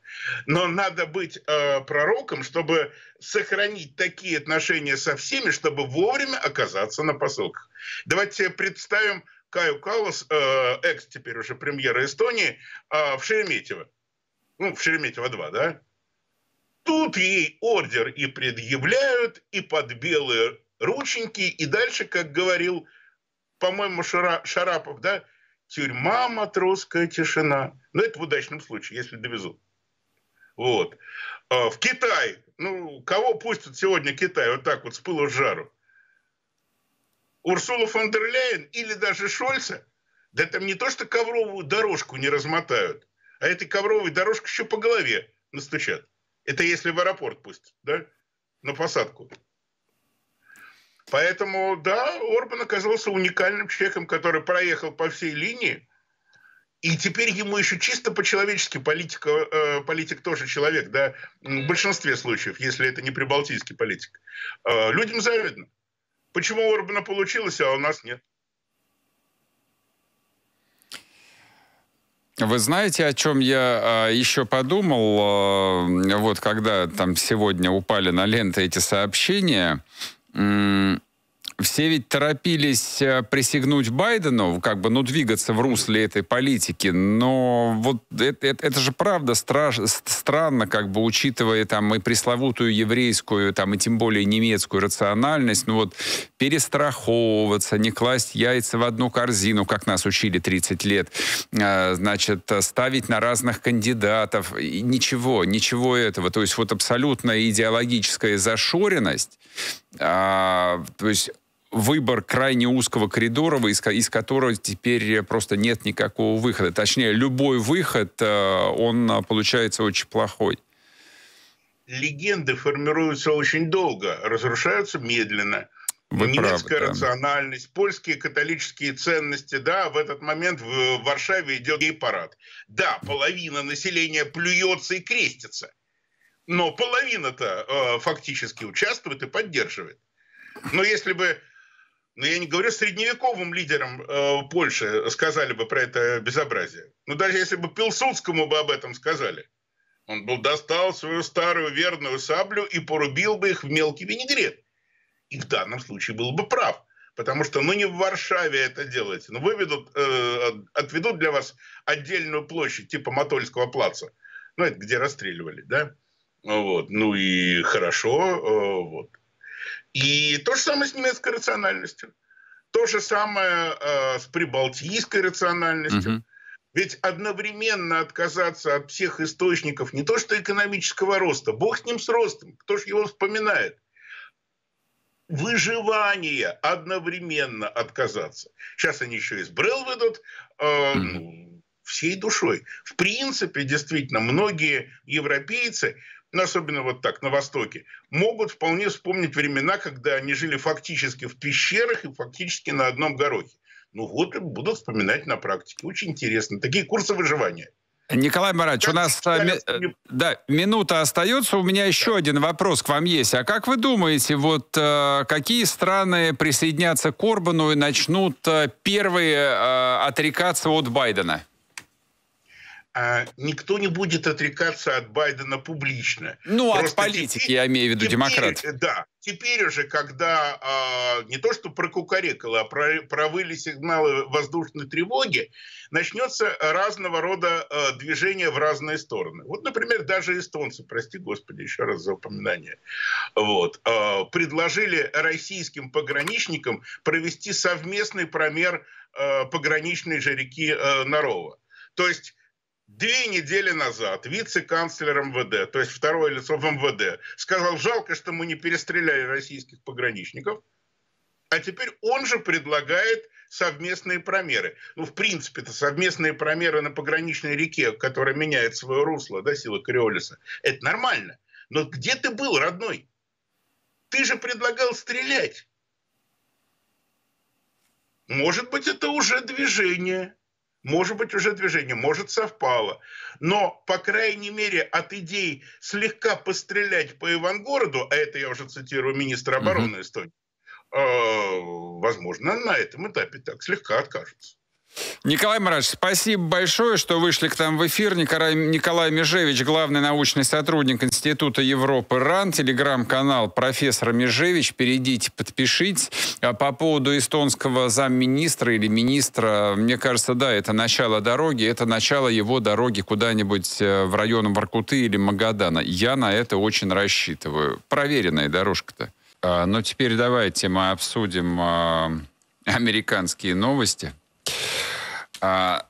Но надо быть э, пророком, чтобы сохранить такие отношения со всеми, чтобы вовремя оказаться на посылках. Давайте представим Каю Калас, э, экс теперь уже премьера Эстонии, э, в Шереметьево. Ну, в Шереметьево-2, да? Тут ей ордер и предъявляют, и под белые рученьки, и дальше, как говорил, по-моему, Шара, Шарапов, да, тюрьма, матросская тишина. Но ну, это в удачном случае, если довезут. Вот. Э, в Китай, ну, кого пустят сегодня Китай вот так вот с пылу с жару? Урсула фон дер Ляйен или даже Шольца, да там не то что ковровую дорожку не размотают, а этой ковровой дорожкой еще по голове настучат. Это если в аэропорт пустят, да, на посадку. Поэтому, да, Орбан оказался уникальным человеком, который проехал по всей линии, и теперь ему еще чисто по-человечески политик, э, политик тоже человек, да, в большинстве случаев, если это не прибалтийский политик. Э, людям завидно. Почему у Орбана получилось, а у нас нет? Вы знаете, о чем я э, а, еще подумал, э, вот когда там сегодня упали на ленты эти сообщения, э, все ведь торопились э, присягнуть Байдену, как бы, ну, двигаться в русле этой политики, но вот это, это, это же правда страш, странно, как бы, учитывая там и пресловутую еврейскую, там, и тем более немецкую рациональность, ну, вот, перестраховываться, не класть яйца в одну корзину, как нас учили 30 лет, э, значит, ставить на разных кандидатов, и ничего, ничего этого, то есть вот абсолютно идеологическая зашоренность, а, то есть выбор крайне узкого коридора, из, из которого теперь э, просто нет никакого выхода. Точнее, любой выход, э, он э, получается очень плохой. Легенды формируются очень долго, разрушаются медленно. Вы Немецкая правы, да. рациональность, польские католические ценности. Да, в этот момент в Варшаве идет гей-парад. Да, половина населения плюется и крестится. Но половина-то э, фактически участвует и поддерживает. Но если бы но ну, я не говорю, средневековым лидерам э, Польши сказали бы про это безобразие. Но ну, даже если бы Пилсудскому бы об этом сказали. Он бы достал свою старую верную саблю и порубил бы их в мелкий винегрет. И в данном случае был бы прав. Потому что, ну, не в Варшаве это делается. Ну, выведут, э, отведут для вас отдельную площадь, типа Матольского плаца. Ну, это где расстреливали, да? Вот. Ну и хорошо, э, вот. И то же самое с немецкой рациональностью. То же самое э, с прибалтийской рациональностью. Угу. Ведь одновременно отказаться от всех источников не то что экономического роста, бог с ним с ростом, кто же его вспоминает, выживание одновременно отказаться. Сейчас они еще и с выйдут э, mm всей душой. В принципе, действительно, многие европейцы ну, особенно вот так, на Востоке, могут вполне вспомнить времена, когда они жили фактически в пещерах и фактически на одном горохе. Ну вот и будут вспоминать на практике. Очень интересно. Такие курсы выживания. Николай Маратович, у нас э, ми- да, минута остается. У меня еще один вопрос к вам есть. А как вы думаете, вот э, какие страны присоединятся к Орбану и начнут э, первые э, отрекаться от Байдена? А никто не будет отрекаться от Байдена публично. Ну, Просто от политики, теперь, я имею в виду, демократов. Да, теперь уже, когда а, не то что прокукарекало, а про, провыли сигналы воздушной тревоги, начнется разного рода а, движение в разные стороны. Вот, например, даже эстонцы, прости господи, еще раз за упоминание, вот, а, предложили российским пограничникам провести совместный промер а, пограничной же реки а, Нарова. То есть две недели назад вице-канцлер МВД, то есть второе лицо в МВД, сказал, жалко, что мы не перестреляли российских пограничников, а теперь он же предлагает совместные промеры. Ну, в принципе, это совместные промеры на пограничной реке, которая меняет свое русло, да, сила Кориолиса. Это нормально. Но где ты был, родной? Ты же предлагал стрелять. Может быть, это уже движение. Может быть, уже движение, может, совпало. Но, по крайней мере, от идей слегка пострелять по Ивангороду, а это я уже цитирую министра обороны mm-hmm. Эстонии, э, возможно, на этом этапе так слегка откажутся. Николай Мараш, спасибо большое, что вышли к нам в эфир. Николай, Николай Межевич, главный научный сотрудник Института Европы РАН, телеграм-канал профессора Межевич. Перейдите, подпишитесь. А по поводу эстонского замминистра или министра, мне кажется, да, это начало дороги, это начало его дороги куда-нибудь э, в район Воркуты или Магадана. Я на это очень рассчитываю. Проверенная дорожка-то. А, но ну, теперь давайте мы обсудим а, американские новости. А,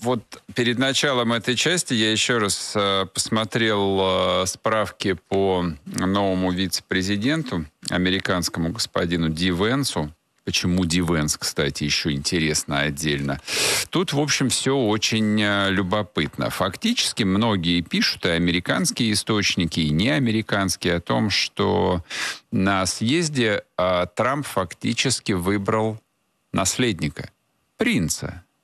вот перед началом этой части я еще раз э, посмотрел э, справки по новому вице-президенту, американскому господину Дивенсу. Почему Дивенс, кстати, еще интересно отдельно. Тут, в общем, все очень э, любопытно. Фактически многие пишут, и американские источники, и неамериканские, о том, что на съезде Трамп фактически выбрал наследника, принца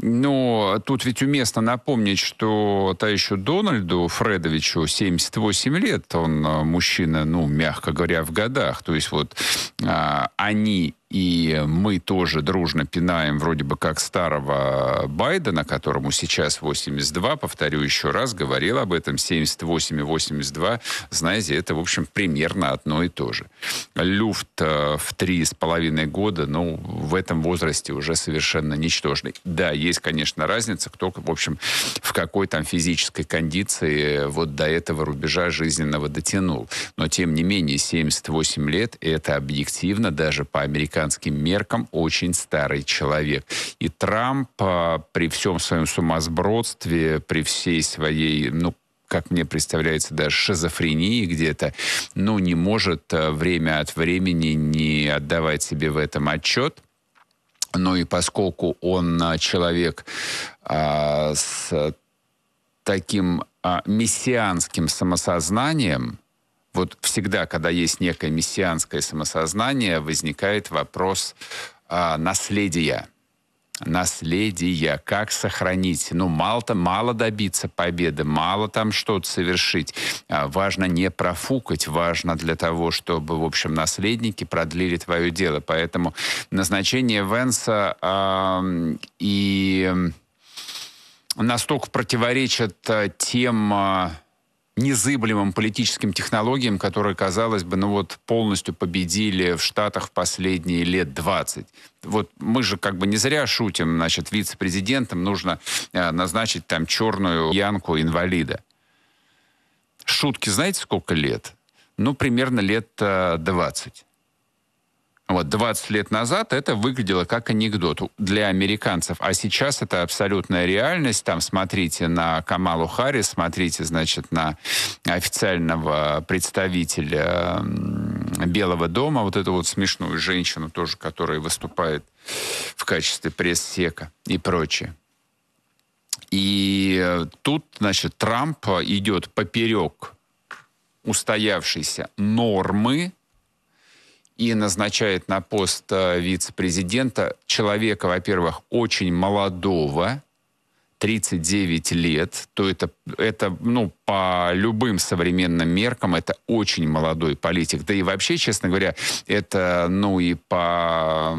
Но тут ведь уместно напомнить, что еще Дональду Фредовичу 78 лет. Он э, мужчина, ну, мягко говоря, в годах. То есть вот а, они и мы тоже дружно пинаем вроде бы как старого Байдена, которому сейчас 82, повторю еще раз, говорил об этом, 78 и 82, знаете, это, в общем, примерно одно и то же. Люфт э, в три с половиной года, ну, в этом возрасте уже совершенно ничтожный. Да, есть, конечно, разница, кто, в общем, в какой там физической кондиции э, вот до этого рубежа жизненного дотянул. Но, тем не менее, 78 лет — это объективно, даже по американским меркам, очень старый человек. И Трамп а, при всем своем сумасбродстве, при всей своей, ну, как мне представляется, даже шизофрении где-то, ну, не может э, время от времени не отдавать себе в этом отчет. Ну и поскольку он а, человек а, с таким а, мессианским самосознанием, вот всегда, когда есть некое мессианское самосознание, возникает вопрос а, наследия наследие как сохранить. Ну, мало-то, мало добиться победы, мало там что-то совершить. А, важно не профукать, важно для того, чтобы, в общем, наследники продлили твое дело. Поэтому назначение Венса э, и настолько противоречат а, тем а, незыблемым политическим технологиям, которые, казалось бы, ну вот полностью победили в Штатах в последние лет 20. Вот мы же как бы не зря шутим, значит, вице-президентом нужно э, назначить там черную янку инвалида. Шутки знаете сколько лет? Ну, примерно лет 20. Э, вот 20 лет назад это выглядело как анекдот для американцев, а сейчас это абсолютная реальность. Там смотрите на Камалу Харрис, смотрите, значит, на официального представителя Белого дома, вот эту вот смешную женщину тоже, которая выступает в качестве пресс-сека и прочее. И э, тут, значит, Трамп идет поперек устоявшейся нормы и назначает на пост э, вице-президента человека, во-первых, очень молодого, 39 лет, то это, это ну, по любым современным меркам, это очень молодой политик. Да и вообще, честно говоря, это, ну, и по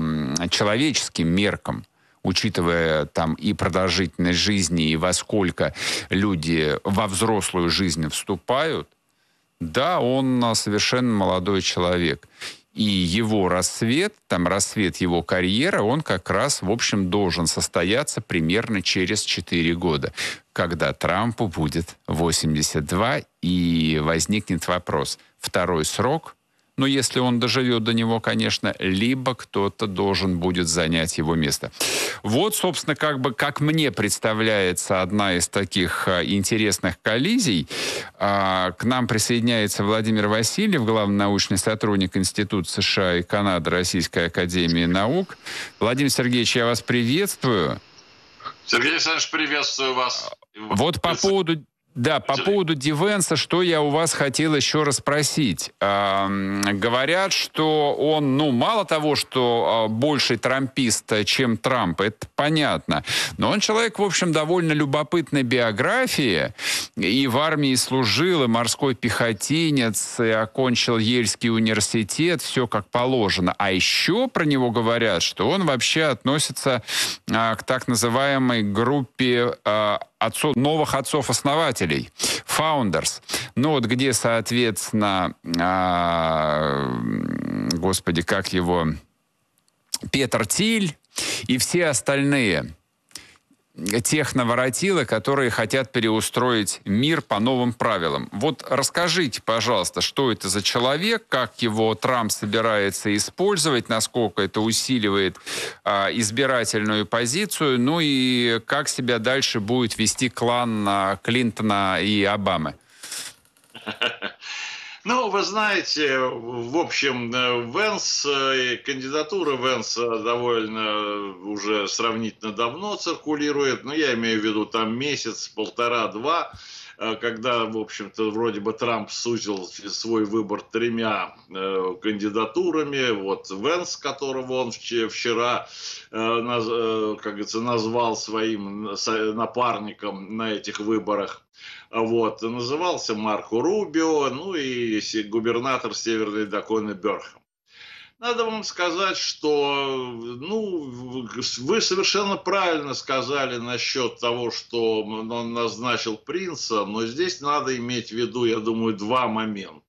человеческим меркам учитывая там и продолжительность жизни, и во сколько люди во взрослую жизнь вступают, да, он э, совершенно молодой человек. И его рассвет, там рассвет его карьеры, он как раз, в общем, должен состояться примерно через 4 года, когда Трампу будет 82, и возникнет вопрос, второй срок но если он доживет до него, конечно, либо кто-то должен будет занять его место. Вот, собственно, как бы, как мне представляется одна из таких э, интересных коллизий. А, к нам присоединяется Владимир Васильев, главный научный сотрудник Института США и Канады Российской Академии Наук. Владимир Сергеевич, я вас приветствую. Сергей Александрович, приветствую вас. Вот по поводу да, по поводу Дивенса, что я у вас хотел еще расспросить. Э, а, говорят, что он, ну, мало того, что э, а, больше трампист, а, чем Трамп, это понятно, но он человек, в общем, довольно любопытной биографии, и в армии служил, и морской пехотинец, и окончил Ельский университет, все как положено. А еще про него говорят, что он вообще относится э, к так называемой группе э, отцов, новых отцов-основателей, founders. Ну вот где, соответственно, а, господи, как его, Петр Тиль и все остальные – тех наворотило, которые хотят переустроить мир по новым правилам. Вот расскажите, пожалуйста, что это за человек, как его Трамп собирается использовать, насколько это усиливает а, избирательную позицию, ну и как себя дальше будет вести клан а, Клинтона и Обамы. Ну, вы знаете, в общем, э, Венс, э, кандидатура Венса довольно уже сравнительно давно циркулирует, но ну, я имею в виду там месяц, полтора, два, Э, когда, в общем-то, вроде бы Трамп сузил свой выбор тремя э, кандидатурами, вот Венс, которого он вчера, э, как говорится, назвал своим напарником на этих выборах, вот, назывался Марко Рубио, ну и губернатор Северной Даконы Берхам. Надо вам сказать, что ну, вы совершенно правильно сказали насчет того, что он назначил принца, но здесь надо иметь в виду, я думаю, два момента.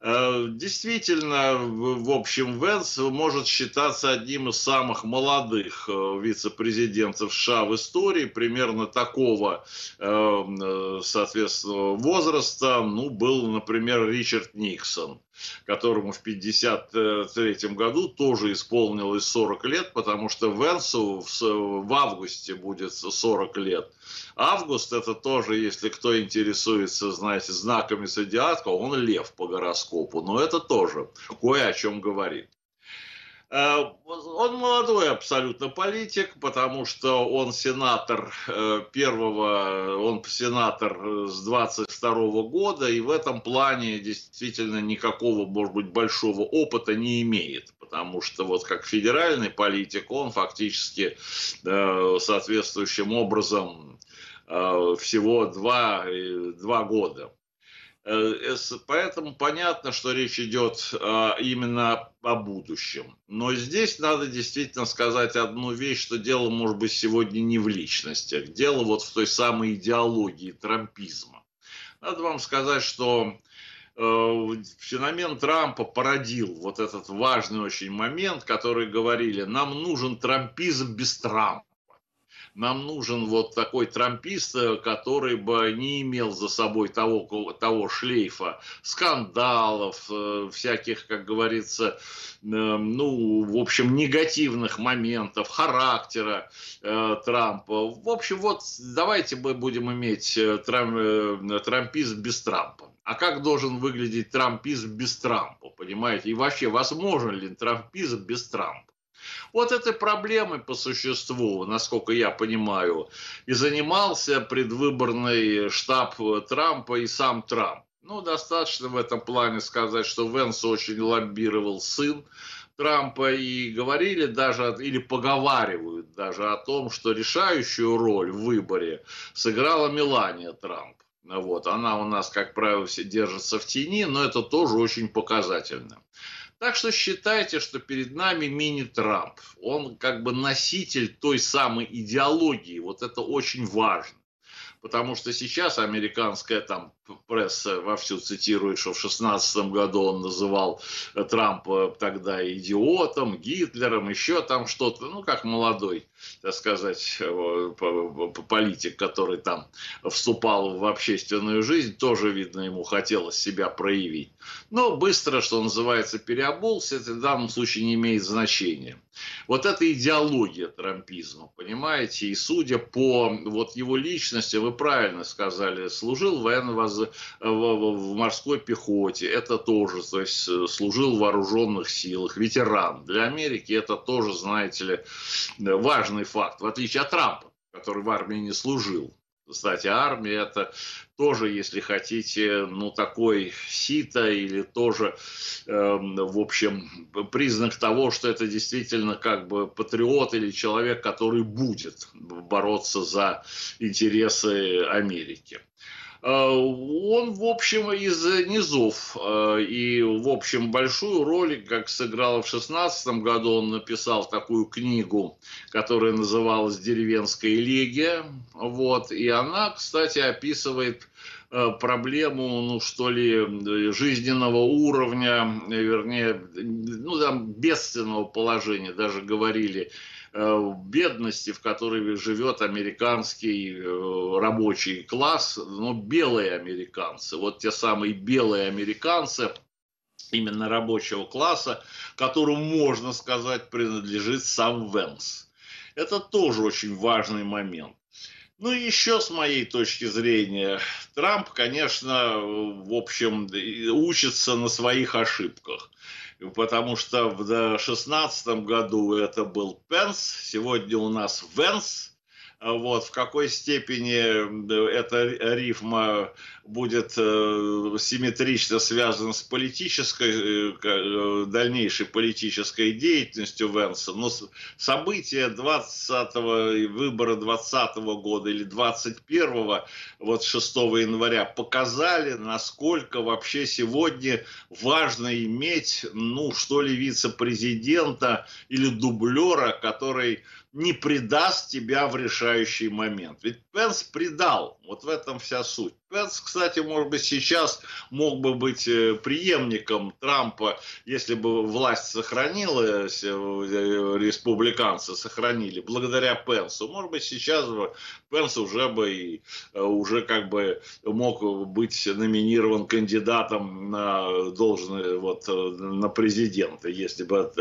Э, действительно, в общем, Венс может считаться одним из самых молодых э, вице-президентов США в истории, примерно такого, э, соответственно, возраста, ну, был, например, Ричард Никсон которому в 1953 году тоже исполнилось 40 лет, потому что Венсу в августе будет 40 лет. Август это тоже, если кто интересуется, знаете, знаками зодиака, он лев по гороскопу, но это тоже кое о чем говорит. Э, он молодой абсолютно политик, потому что он сенатор э, первого, он сенатор э, с 22 года, и в этом плане действительно никакого, может быть, большого опыта не имеет, потому что вот как федеральный политик он фактически соответствующим образом всего два, два года. Поэтому понятно, что речь идет именно о будущем. Но здесь надо действительно сказать одну вещь, что дело может быть сегодня не в личностях, дело вот в той самой идеологии трампизма. Надо вам сказать, что э, феномен Трампа породил вот этот важный очень момент, который говорили, нам нужен трампизм без Трампа нам нужен вот такой трампист, э, который бы не имел за собой того, того шлейфа скандалов, э, всяких, как говорится, э, ну, в общем, негативных моментов, характера Трампа. В общем, вот давайте мы будем иметь трам, трампист без Трампа. А как должен выглядеть трампизм без Трампа, понимаете? И вообще, возможен ли трампизм без Трампа? Вот этой проблемой по существу, насколько я понимаю, и занимался предвыборный штаб Трампа и сам Трамп. Ну, достаточно в этом плане сказать, что Венс очень лоббировал сын Трампа и говорили даже, или поговаривают даже о том, что решающую роль в выборе сыграла Мелания Трамп. Вот, она у нас, как правило, все держится в тени, но это тоже очень показательно. Так что считайте, что перед нами мини-Трамп. Он как бы носитель той самой идеологии. Вот это очень важно. Потому что сейчас американская там пресса вовсю цитирует, что в 16 году он называл Трампа тогда идиотом, Гитлером, еще там что-то, ну, как молодой, так сказать, политик, который там вступал в общественную жизнь, тоже, видно, ему хотелось себя проявить. Но быстро, что называется, переобулся, это в данном случае не имеет значения. Вот это идеология трампизма, понимаете, и судя по вот его личности, вы правильно сказали, служил военно в, в морской пехоте, это тоже, то есть э, служил в вооруженных силах, ветеран. Для Америки это тоже, знаете ли, э, важный факт, в отличие от Трампа, который в армии не служил. Кстати, армия это тоже, если хотите, ну такой сито или тоже, э, в общем, признак того, что это действительно как бы патриот или человек, который будет бороться за интересы Америки. Э, он, в общем, из низов. Э, и, в общем, большую роль, как сыграл в 16 году, он написал такую книгу, которая называлась «Деревенская элегия». Вот. И она, кстати, описывает э, проблему, ну что ли, жизненного уровня, вернее, ну там бедственного положения даже говорили Э, бедности, в которой живет американский э, рабочий класс, но белые американцы, вот те самые белые американцы именно рабочего класса, которому, можно сказать, принадлежит сам Венс. Это тоже очень важный момент. Ну и еще с моей точки зрения, Трамп, конечно, в общем, учится на своих ошибках потому что в 2016 э, году это был Пенс, сегодня у нас Венс, а вот, в какой степени эта рифма будет э, симметрично связана с политической, э, э, дальнейшей политической деятельностью Венса. Но ну, события 20 выбора 20 -го года или 21 го вот 6 января показали, насколько вообще сегодня важно иметь, ну, что ли, вице-президента или дублера, который не предаст тебя в решающий момент. Ведь Пенс предал. Вот в этом вся суть. Пенс, кстати, может быть, сейчас мог бы быть э, преемником Трампа, если бы власть сохранилась, э, э, республиканцы сохранили, благодаря Пенсу. Может быть, сейчас бы Пенс уже бы и, уже как бы мог быть номинирован кандидатом на должность вот, на президента, если бы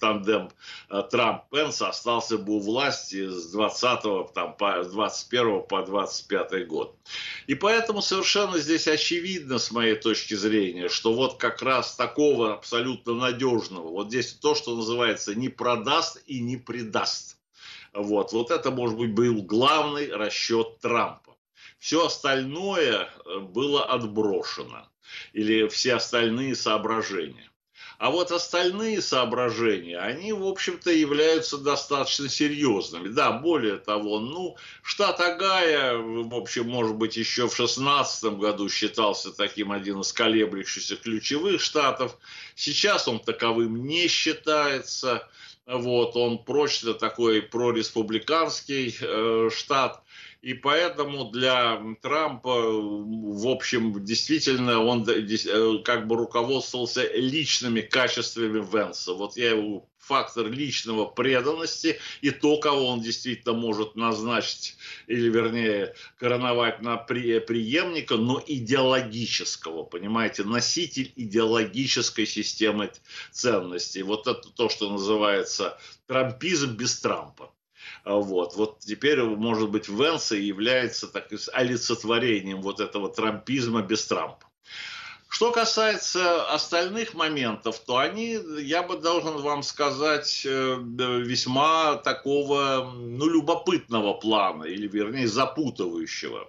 тандем Трамп-Пенс остался бы у власти с 20 там, по, 21 по 25 2025 год. И поэтому совершенно здесь очевидно, с моей точки зрения, что вот как раз такого абсолютно надежного, вот здесь то, что называется не продаст и не предаст. Вот, вот это, может быть, был главный расчет Трампа. Все остальное э, было отброшено или все остальные соображения. А вот остальные соображения, они, в общем-то, являются достаточно серьезными. Да, более того, ну, штат Агая, в общем, может быть, еще в 16 году считался таким один из колеблющихся ключевых штатов. Сейчас он таковым не считается. Вот, он прочно такой прореспубликанский э, штат и поэтому для Трампа, в общем, действительно он э, как бы руководствовался личными качествами Венса. Вот я его фактор личного преданности и то, кого он действительно может назначить, или вернее короновать на преемника, но идеологического, понимаете, носитель идеологической системы ценностей. Вот это то, что называется трампизм без Трампа. А вот. вот теперь, может быть, Венс и является так, олицетворением вот этого трампизма без Трампа. Что касается остальных моментов, то они, я бы должен вам сказать, э, весьма такого, ну, любопытного плана, или, вернее, запутывающего.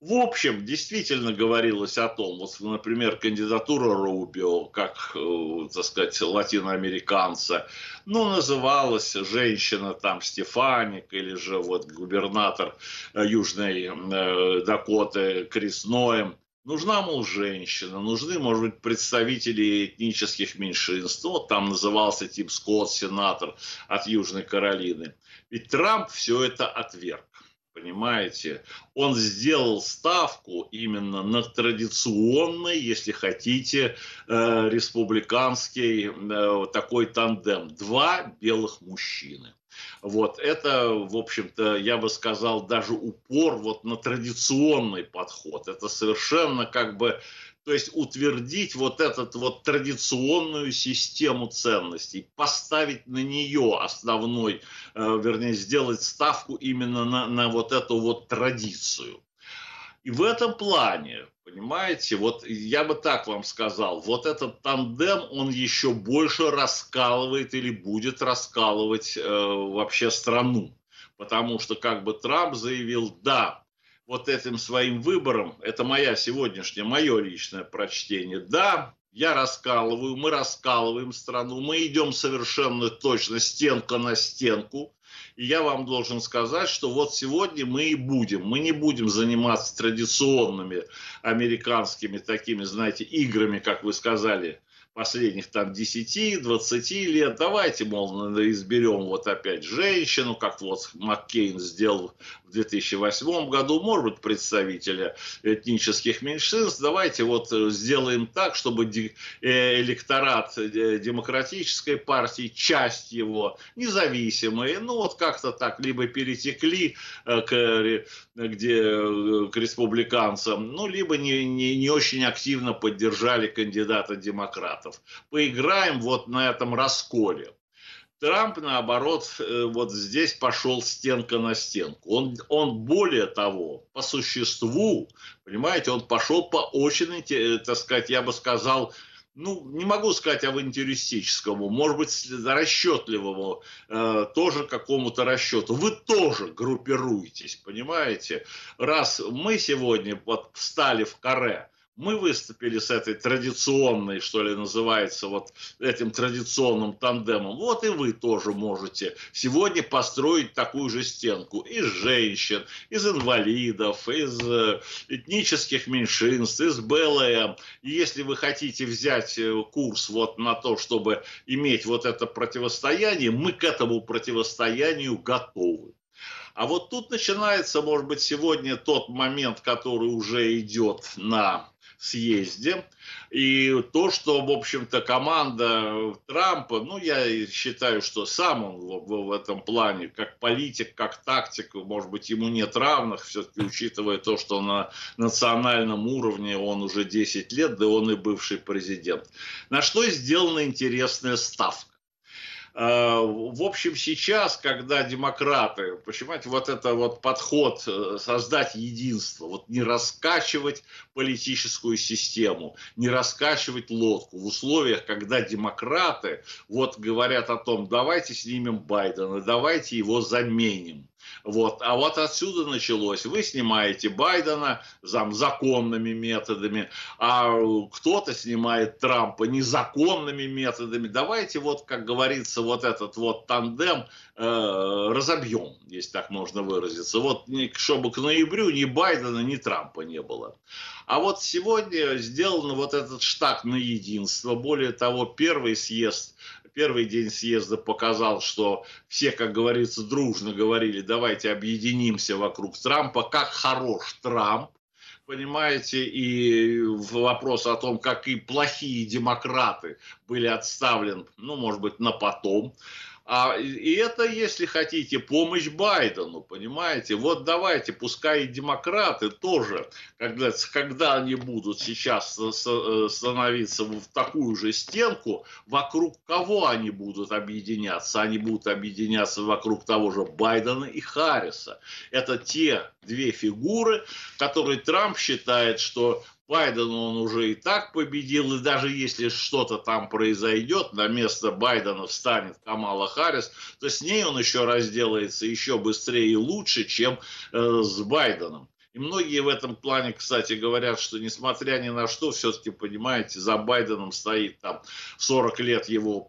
В общем, действительно говорилось о том, вот, например, кандидатура Рубио, как, э, так сказать, латиноамериканца, ну, называлась женщина там Стефаник или же вот губернатор э, Южной э, Дакоты Крис Ноем. Нужна, мол, женщина, нужны, может быть, представители этнических меньшинств. Вот там назывался Тим Скотт, сенатор от Южной Каролины. Ведь Трамп все это отверг. Понимаете, он сделал ставку именно на традиционный, если хотите, э, республиканский э, такой тандем. Два белых мужчины. Вот это, в общем-то, я бы сказал, даже упор вот на традиционный подход. Это совершенно как бы то есть утвердить вот этот вот традиционную систему ценностей, поставить на нее основной, э, вернее, сделать ставку именно на, на вот эту вот традицию. И в этом плане, понимаете, вот я бы так вам сказал, вот этот тандем, он еще больше раскалывает или будет раскалывать э, вообще страну. Потому что как бы Трамп заявил, да, вот этим своим выбором, это моя сегодняшняя, мое личное прочтение, да, я раскалываю, мы раскалываем страну, мы идем совершенно точно стенка на стенку. И я вам должен сказать, что вот сегодня мы и будем. Мы не будем заниматься традиционными американскими такими, знаете, играми, как вы сказали, последних там 10-20 лет, давайте, мол, изберем вот опять женщину, как вот Маккейн сделал в 2008 году, может быть, представителя этнических меньшинств, давайте вот сделаем так, чтобы э, электорат э, демократической партии, часть его, независимые, ну вот как-то так, либо перетекли э, к, где, к республиканцам, ну либо не, не, не очень активно поддержали кандидата-демократа штатов. Поиграем вот на этом расколе. Трамп, наоборот, э, вот здесь пошел стенка на стенку. Он, он более того, по существу, понимаете, он пошел по очень, э, так сказать, я бы сказал, ну, не могу сказать авантюристическому, может быть, расчетливому, э, тоже какому-то расчету. Вы тоже группируетесь, понимаете? Раз мы сегодня вот встали в каре, мы выступили с этой традиционной, что ли, называется, вот этим традиционным тандемом. Вот и вы тоже можете сегодня построить такую же стенку из женщин, из инвалидов, из э, этнических меньшинств, из БЛМ. И если вы хотите взять э, курс вот на то, чтобы иметь вот это противостояние, мы к этому противостоянию готовы. А вот тут начинается, может быть, сегодня тот момент, который уже идет на съезде. И то, что, в общем-то, команда Трампа, ну, я считаю, что сам он в, в этом плане, как политик, как тактик, может быть, ему нет равных, все-таки учитывая то, что на национальном уровне он уже 10 лет, да он и бывший президент. На что сделана интересная ставка? Э, в общем, сейчас, когда демократы, понимаете, вот это вот подход э, создать единство, вот не раскачивать политическую систему, не раскачивать лодку в условиях, когда демократы вот говорят о том, давайте снимем Байдена, давайте его заменим. Вот. А вот отсюда началось. Вы снимаете Байдена зам законными методами, а кто-то снимает Трампа незаконными методами. Давайте вот, как говорится, вот этот вот тандем э, разобьем, если так можно выразиться. Вот чтобы к ноябрю ни Байдена, ни Трампа не было. А вот сегодня сделан вот этот штаг на единство. Более того, первый съезд первый день съезда показал, что все, как говорится, дружно говорили, давайте объединимся вокруг Трампа, как хорош Трамп, понимаете, и вопрос о том, как и плохие демократы были отставлены, ну, может быть, на потом. А, и это, если хотите, помощь Байдену, понимаете? Вот давайте, пускай и демократы тоже, когда, когда они будут сейчас э, становиться в такую же стенку, вокруг кого они будут объединяться? Они будут объединяться вокруг того же Байдена и Харриса. Это те две фигуры, которые Трамп считает, что Байдена он уже и так победил, и даже если что-то там произойдет, на место Байдена встанет Камала Харрис, то с ней он еще разделается еще быстрее и лучше, чем э, с Байденом. И многие в этом плане, кстати, говорят, что несмотря ни на что, все-таки, понимаете, за Байденом стоит там 40 лет его,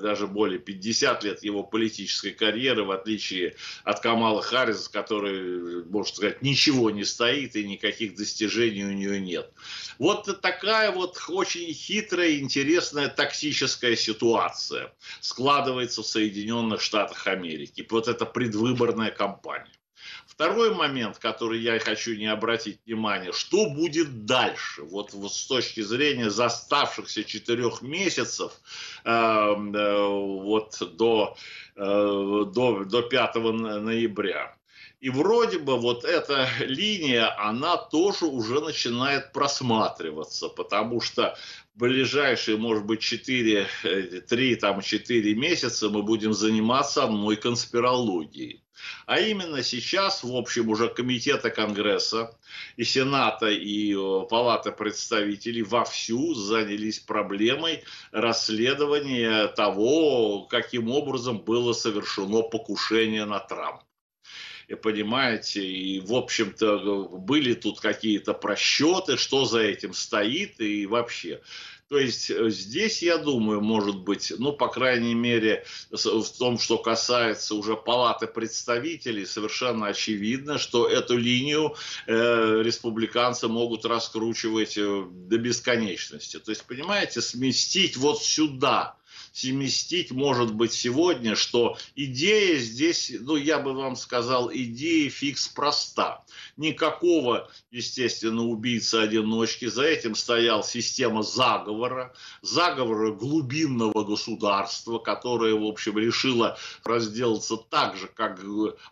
даже более 50 лет его политической карьеры, в отличие от Камала Харрис, который, можно сказать, ничего не стоит и никаких достижений у нее нет. Вот такая вот очень хитрая, интересная токсическая ситуация складывается в Соединенных Штатах Америки. Вот эта предвыборная кампания. Второй момент, который я хочу не обратить внимание, что будет дальше? Вот, вот с точки зрения заставшихся четырех месяцев эм, э, вот до, э, до, до 5 ноября. И вроде бы вот эта линия, она тоже уже начинает просматриваться, потому что ближайшие, может быть, 4, 3, э, там, 4 месяца мы будем заниматься одной конспирологией. А именно сейчас, в общем, уже комитета Конгресса и Сената и э, Палата представителей вовсю занялись проблемой расследования того, каким образом было совершено покушение на Трампа И понимаете, и, в общем-то, э, были тут какие-то просчеты, что за этим стоит и вообще. То есть э, здесь, я думаю, может быть, ну, по крайней мере, в том, что касается уже палаты представителей, совершенно очевидно, что эту линию э, республиканцы могут раскручивать э, до бесконечности. То есть, понимаете, сместить вот сюда сместить может быть, сегодня, что идея здесь, ну, я бы вам сказал, идея фикс проста никакого, естественно, убийцы-одиночки. За этим стоял система заговора, заговора глубинного государства, которое, в общем, решило разделаться так же, как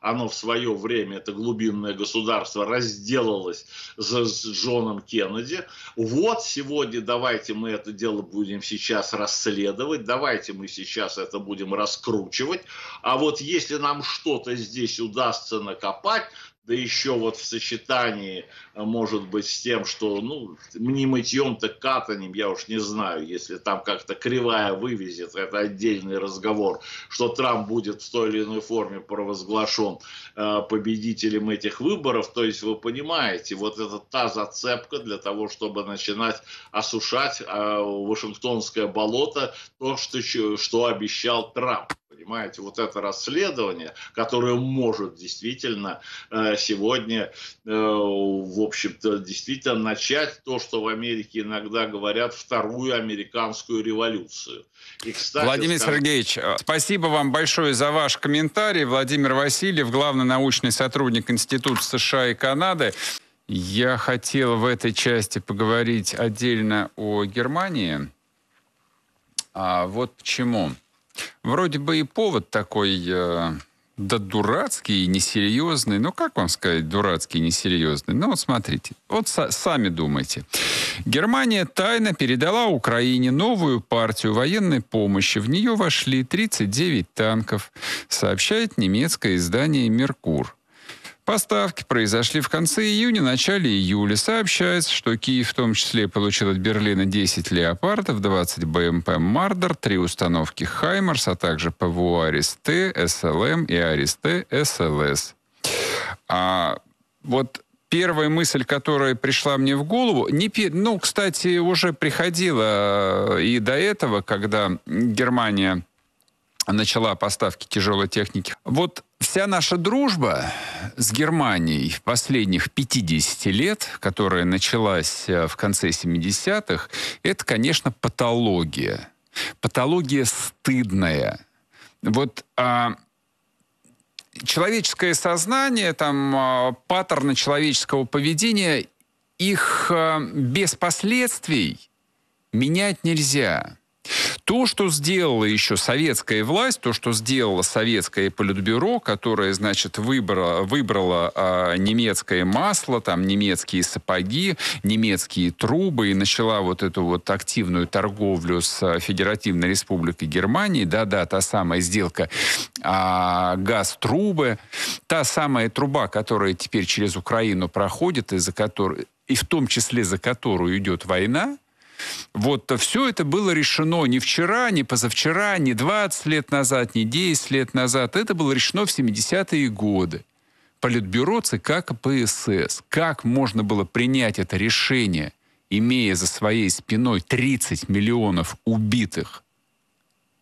оно в свое время, это глубинное государство, разделалось с, с Джоном Кеннеди. Вот сегодня давайте мы это дело будем сейчас расследовать, давайте мы сейчас это будем раскручивать. А вот если нам что-то здесь удастся накопать, да еще вот в сочетании, э, может быть, с тем, что, ну, не мытьем-то катанем, я уж не знаю, если там как-то кривая вывезет, это отдельный разговор, что Трамп будет в той или иной форме провозглашен э, победителем этих выборов, то есть вы понимаете, вот это та зацепка для того, чтобы начинать осушать э, Вашингтонское болото, то, что, что обещал Трамп. Понимаете, вот это расследование, которое может действительно э, сегодня, э, в общем-то, действительно начать то, что в Америке иногда говорят, вторую американскую революцию. И, кстати, Владимир скажу... Сергеевич, э, спасибо вам большое за ваш комментарий. Владимир Васильев, главный научный сотрудник Института США и Канады. Я хотел в этой части поговорить отдельно о Германии. А вот почему. Почему? Вроде бы и повод такой, э, да дурацкий, несерьезный. Ну, как вам сказать, дурацкий, несерьезный? Ну, вот смотрите, вот са- сами думайте. Германия тайно передала Украине новую партию военной помощи. В нее вошли 39 танков, сообщает немецкое издание «Меркур». Поставки произошли в конце июня, начале июля. Сообщается, что Киев в том числе получил от Берлина 10 «Леопардов», 20 БМП «Мардер», 3 установки «Хаймарс», а также ПВО «Аристе», «СЛМ» и «Аристе» «СЛС». А вот первая мысль, которая пришла мне в голову, не, ну, кстати, уже приходила э, и до этого, когда Германия начала поставки тяжелой техники. Вот вся наша дружба с Германией последних 50 лет, которая началась э, в конце 70-х, это, конечно, патология. Патология стыдная. Вот а, человеческое сознание, там, а, паттерны человеческого поведения, их а, без последствий менять нельзя. То, что сделала еще советская власть, то, что сделала советское политбюро, которое, значит, выбрало, выбрало э, немецкое масло, там, немецкие сапоги, немецкие трубы, и начала вот эту вот активную торговлю с а, Федеративной Республикой Германии, да-да, та самая сделка а, газ-трубы, та самая труба, которая теперь через Украину проходит, из-за которой и в том числе за которую идет война, вот э, все это было решено не вчера, не позавчера, не 20 лет назад, не 10 лет назад. Это было решено в 70-е годы. Политбюро ЦК КПСС. Как можно было принять это решение, имея за своей спиной 30 миллионов убитых?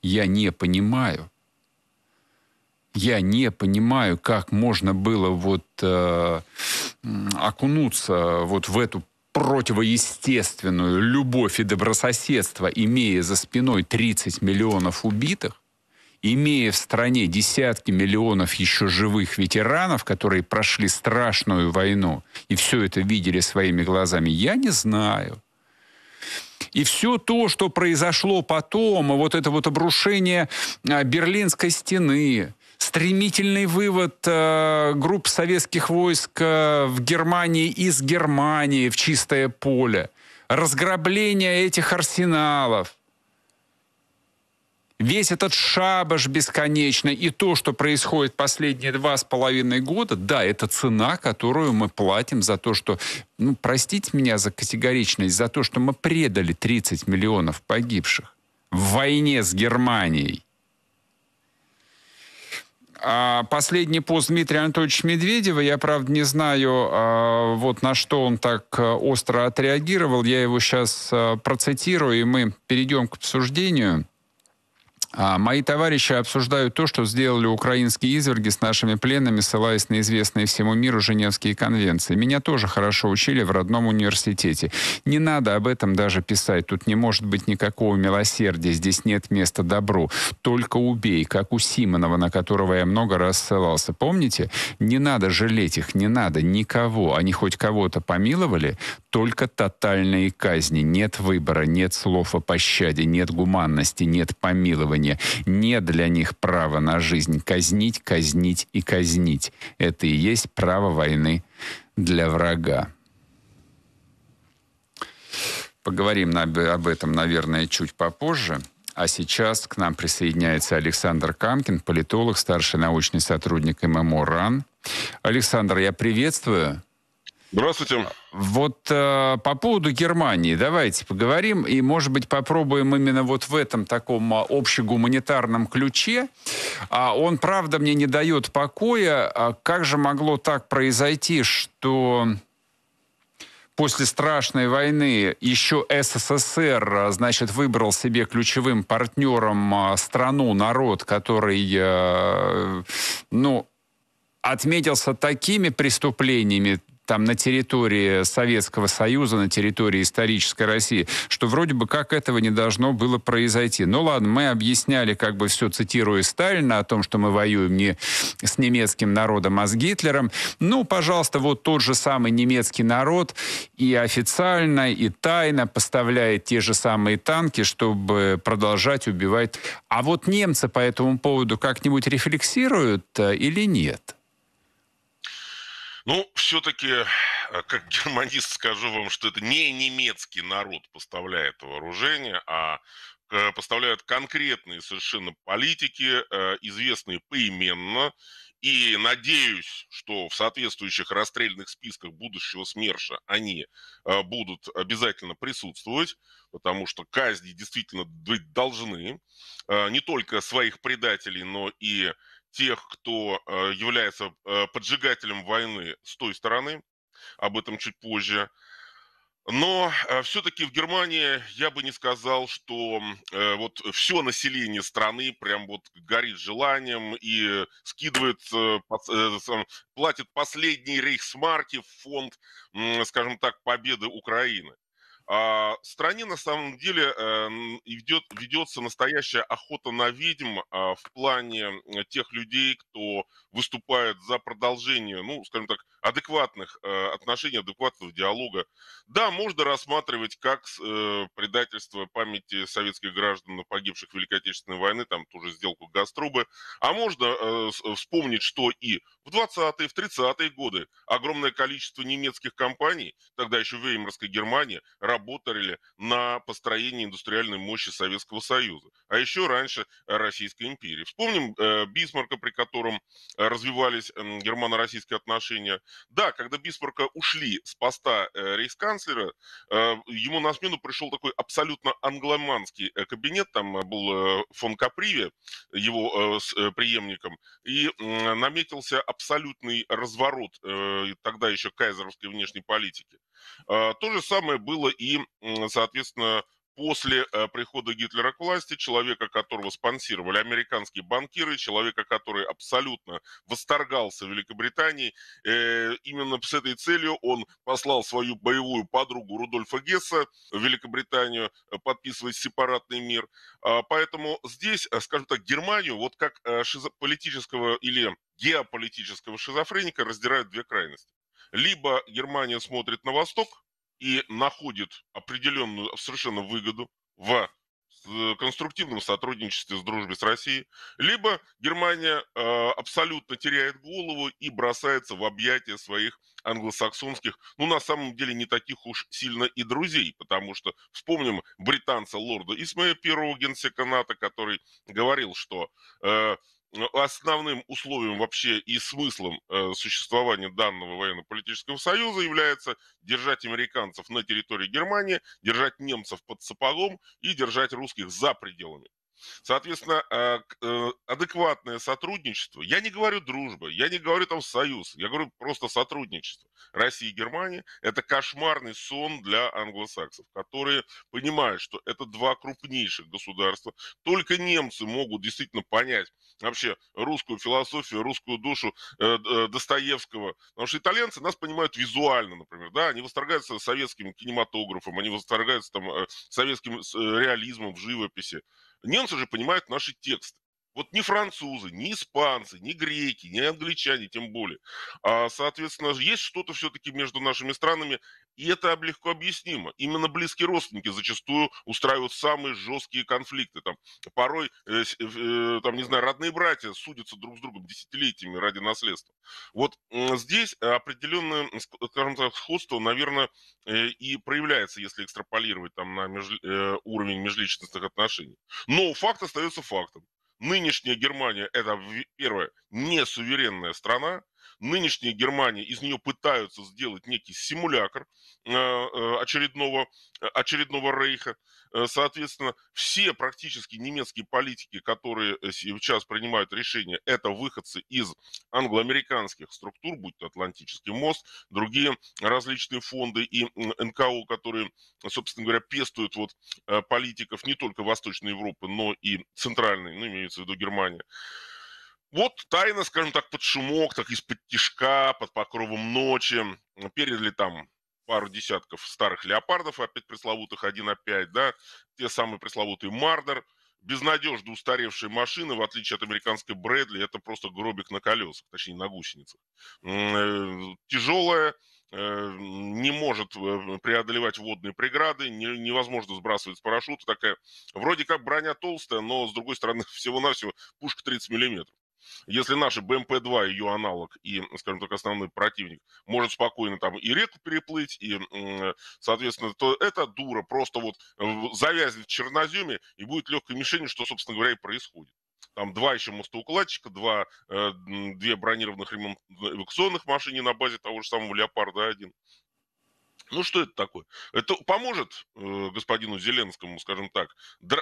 Я не понимаю. Я не понимаю, как можно было вот э, окунуться вот в эту противоестественную любовь и добрососедство, имея за спиной 30 миллионов убитых, имея в стране десятки миллионов еще живых ветеранов, которые прошли страшную войну и все это видели своими глазами, я не знаю. И все то, что произошло потом, вот это вот обрушение а, Берлинской стены, стремительный вывод э, групп советских войск э, в Германии из Германии в чистое поле, разграбление этих арсеналов, весь этот шабаш бесконечный и то, что происходит последние два с половиной года, да, это цена, которую мы платим за то, что, ну, простите меня за категоричность, за то, что мы предали 30 миллионов погибших в войне с Германией. А последний пост Дмитрия Анатольевича Медведева, я, правда, не знаю, а, вот на что он так э, остро отреагировал. Я его сейчас э, процитирую, и мы перейдем к обсуждению. А мои товарищи обсуждают то, что сделали украинские изверги с нашими пленными, ссылаясь на известные всему миру Женевские конвенции. Меня тоже хорошо учили в родном университете. Не надо об этом даже писать. Тут не может быть никакого милосердия. Здесь нет места добру. Только убей, как у Симонова, на которого я много раз ссылался. Помните? Не надо жалеть их, не надо никого. Они хоть кого-то помиловали, только тотальные казни. Нет выбора, нет слов о пощаде, нет гуманности, нет помилования населения. Не для них право на жизнь. Казнить, казнить и казнить. Это и есть право войны для врага. Поговорим об этом, наверное, чуть попозже. А сейчас к нам присоединяется Александр Камкин, политолог, старший научный сотрудник ММО РАН. Александр, я приветствую. Здравствуйте. А, вот э, по поводу Германии давайте поговорим и, может быть, попробуем именно вот в этом таком а, общегуманитарном ключе. А он, правда, мне не дает покоя. А как же могло так произойти, что после страшной войны еще СССР, а, значит, выбрал себе ключевым партнером страну, народ, который, э, ну, отметился такими преступлениями, там на территории Советского Союза, на территории исторической России, что вроде бы как этого не должно было произойти. Ну ладно, мы объясняли как бы все, цитируя Сталина, о том, что мы воюем не с немецким народом, а с Гитлером. Ну, пожалуйста, вот тот же самый немецкий народ и официально, и тайно поставляет те же самые танки, чтобы продолжать убивать. А вот немцы по этому поводу как-нибудь рефлексируют э, или нет? Ну, все-таки, э, как германист, скажу вам, что это не немецкий народ поставляет вооружение, а э, поставляют конкретные совершенно политики, э, известные поименно, и надеюсь, что в соответствующих расстрельных списках будущего СМЕРШа они будут обязательно присутствовать, потому что казни действительно быть должны не только своих предателей, но и тех, кто э, является э, поджигателем войны с той стороны, об этом чуть позже. Но э, все-таки в Германии я бы не сказал, что вот все население страны прям вот горит желанием и скидывает, платит последний рейхсмарки в фонд, скажем так, победы Украины. В а, стране на самом деле ведет, эм, ведется настоящая охота на ведьм а, в плане тех людей, кто выступает за продолжение, ну, скажем так, адекватных э, отношений, адекватного диалога, да, можно рассматривать как э, предательство памяти советских граждан, погибших в Великой Отечественной войне, там ту же сделку Газтрубы, а можно э, вспомнить, что и в 20-е, в 30-е годы огромное количество немецких компаний, тогда еще в Веймарской Германии, работали на построении индустриальной мощи Советского Союза, а еще раньше Российской империи. Вспомним э, Бисмарка, при котором э, развивались э, германо-российские отношения, да, когда Бисмарка ушли с поста э, рейс-канцлера, э, ему на смену пришел такой абсолютно англоманский э, кабинет, там э, был э, фон Каприве, его э, с э, преемником, и э, наметился абсолютный разворот э, тогда еще кайзеровской внешней политики. Э, то же самое было и, соответственно, после э, прихода Гитлера к власти, человека, которого спонсировали американские банкиры, человека, который абсолютно восторгался Великобританией, э, именно с этой целью он послал свою боевую подругу Рудольфа Гесса в Великобританию э, подписывать сепаратный мир. А, поэтому здесь, скажем так, Германию вот как политического или геополитического шизофреника раздирают две крайности. Либо Германия смотрит на восток, и находит определенную совершенно выгоду в конструктивном сотрудничестве с дружбой с Россией, либо Германия э, абсолютно теряет голову и бросается в объятия своих англосаксонских, ну, на самом деле, не таких уж сильно и друзей, потому что вспомним британца лорда Исмая, первого генсека НАТО, который говорил, что э, ну, основным условием вообще и смыслом э, существования данного военно-политического союза является держать американцев на территории Германии, держать немцев под сапогом и держать русских за пределами. Соответственно, а, э, адекватное сотрудничество, я не говорю дружба, я не говорю там союз, я говорю просто сотрудничество России и Германии, это кошмарный сон для англосаксов, которые понимают, что это два крупнейших государства, только немцы могут действительно понять, вообще русскую философию, русскую душу э, э, Достоевского. Потому что итальянцы нас понимают визуально, например, да, они восторгаются советским кинематографом, они восторгаются там э, советским э, реализмом в живописи. Немцы же понимают наши тексты. Вот ни французы, ни испанцы, ни греки, ни англичане, тем более. А, соответственно, есть что-то все-таки между нашими странами. И это легко объяснимо. Именно близкие родственники зачастую устраивают самые жесткие конфликты. Там, порой, э, э, там, не знаю, родные братья судятся друг с другом десятилетиями ради наследства. Вот э, здесь определенное, скажем так, сходство, наверное, э, и проявляется, если экстраполировать там, на меж, э, уровень межличностных отношений. Но факт остается фактом. Нынешняя Германия – это, первое, не суверенная страна, нынешняя Германия, из нее пытаются сделать некий симулятор э, э, очередного, э, очередного рейха. Соответственно, все практически немецкие политики, которые сейчас принимают решения, это выходцы из англоамериканских структур, будь то Атлантический мост, другие различные фонды и НКО, которые, собственно говоря, пестуют вот политиков не только Восточной Европы, но и Центральной, ну, имеется в виду Германия. Вот тайно, скажем так, под шумок, так из-под тишка, под покровом ночи, передали там пару десятков старых леопардов, опять пресловутых 1,5, да, те самые пресловутые Мардер, безнадежно устаревшие машины, в отличие от американской Брэдли, это просто гробик на колесах, точнее на гусеницах. Э, Тяжелая, э, не может э, преодолевать водные преграды, невозможно сбрасывать с парашюта, такая, вроде как броня толстая, но, с другой стороны, всего-навсего пушка 30 миллиметров. Если наши БМП-2, ее аналог и, скажем так, основной противник, может спокойно там и реку переплыть, и, соответственно, то эта дура просто вот э, завязнет в черноземе и будет легкой мишенью, что, собственно говоря, и происходит там два еще мостоукладчика, два, э, две бронированных э, эвакуационных машины на базе того же самого «Леопарда-1». Ну, что это такое? Это поможет э, господину Зеленскому, скажем так,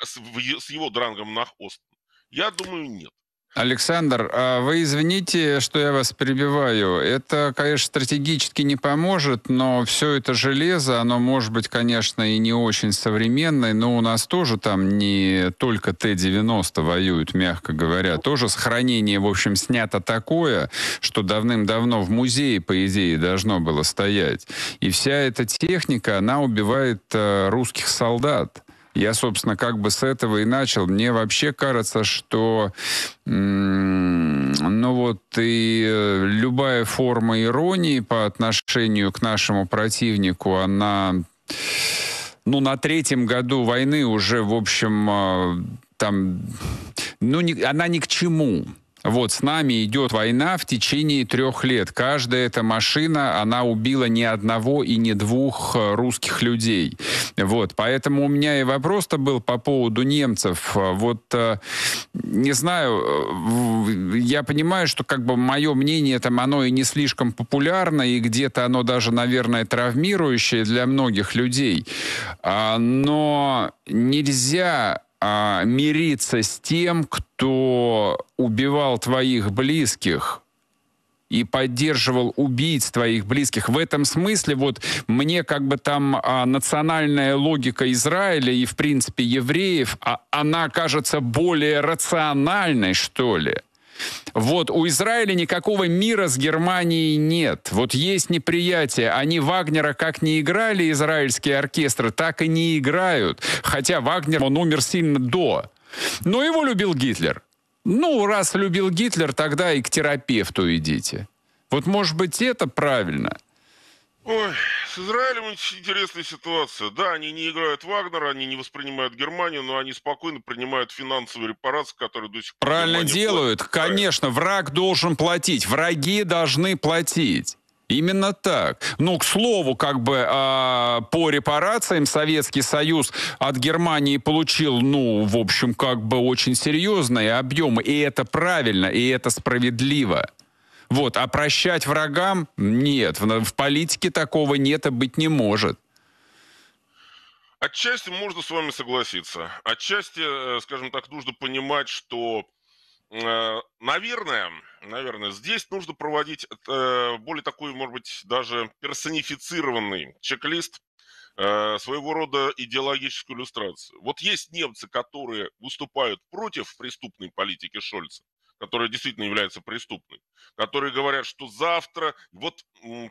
с, в, с его дрангом на хвост? Я думаю, нет. Александр, а вы извините, что я вас перебиваю. Это, конечно, стратегически не поможет, но все это железо, оно может быть, конечно, и не очень современное, но у нас тоже там не только Т-90 воюют, мягко говоря. Тоже сохранение, в общем, снято такое, что давным-давно в музее, по идее, должно было стоять. И вся эта техника, она убивает э, русских солдат. Я, собственно, как бы с этого и начал. Мне вообще кажется, что, ну вот, и э, любая форма иронии по отношению к нашему противнику, она... Ну, на третьем году войны уже, в общем, э, там, ну, не, она ни к чему. Вот с нами идет война в течение трех лет. Каждая эта машина, она убила ни одного и не двух э, русских людей. Вот, поэтому у меня и вопрос-то был по поводу немцев. Вот, э, не знаю, э, я понимаю, что как бы мое мнение там, оно и не слишком популярно, и где-то оно даже, наверное, травмирующее для многих людей. А, но нельзя а, мириться с тем, кто убивал твоих близких, и поддерживал убийц твоих близких. В этом смысле вот мне как бы там а, национальная логика Израиля и в принципе евреев, а, она кажется более рациональной что ли. Вот у Израиля никакого мира с Германией нет. Вот есть неприятие. Они Вагнера как не играли израильские оркестры, так и не играют. Хотя Вагнер, он умер сильно до. Но его любил Гитлер. Ну, раз любил Гитлер, тогда и к терапевту идите. Вот, может быть, это правильно. Ой, с Израилем очень интересная ситуация. Да, они не играют Вагнера, они не воспринимают Германию, но они спокойно принимают финансовые репарации, которые до сих пор... Правильно делают. Платит. Конечно, враг должен платить, враги должны платить. Именно так. Ну, к слову, как бы э, по репарациям Советский Союз от Германии получил, ну, в общем, как бы очень серьезные объемы. И это правильно, и это справедливо. Вот, а прощать врагам нет. В, в политике такого нет и быть не может. Отчасти можно с вами согласиться. Отчасти, э, скажем так, нужно понимать, что, э, наверное, наверное, здесь нужно проводить э, более такой, может быть, даже персонифицированный чек-лист, своего рода идеологическую иллюстрацию. Вот есть немцы, которые выступают против преступной политики Шольца, которая действительно является преступной, которые говорят, что завтра, вот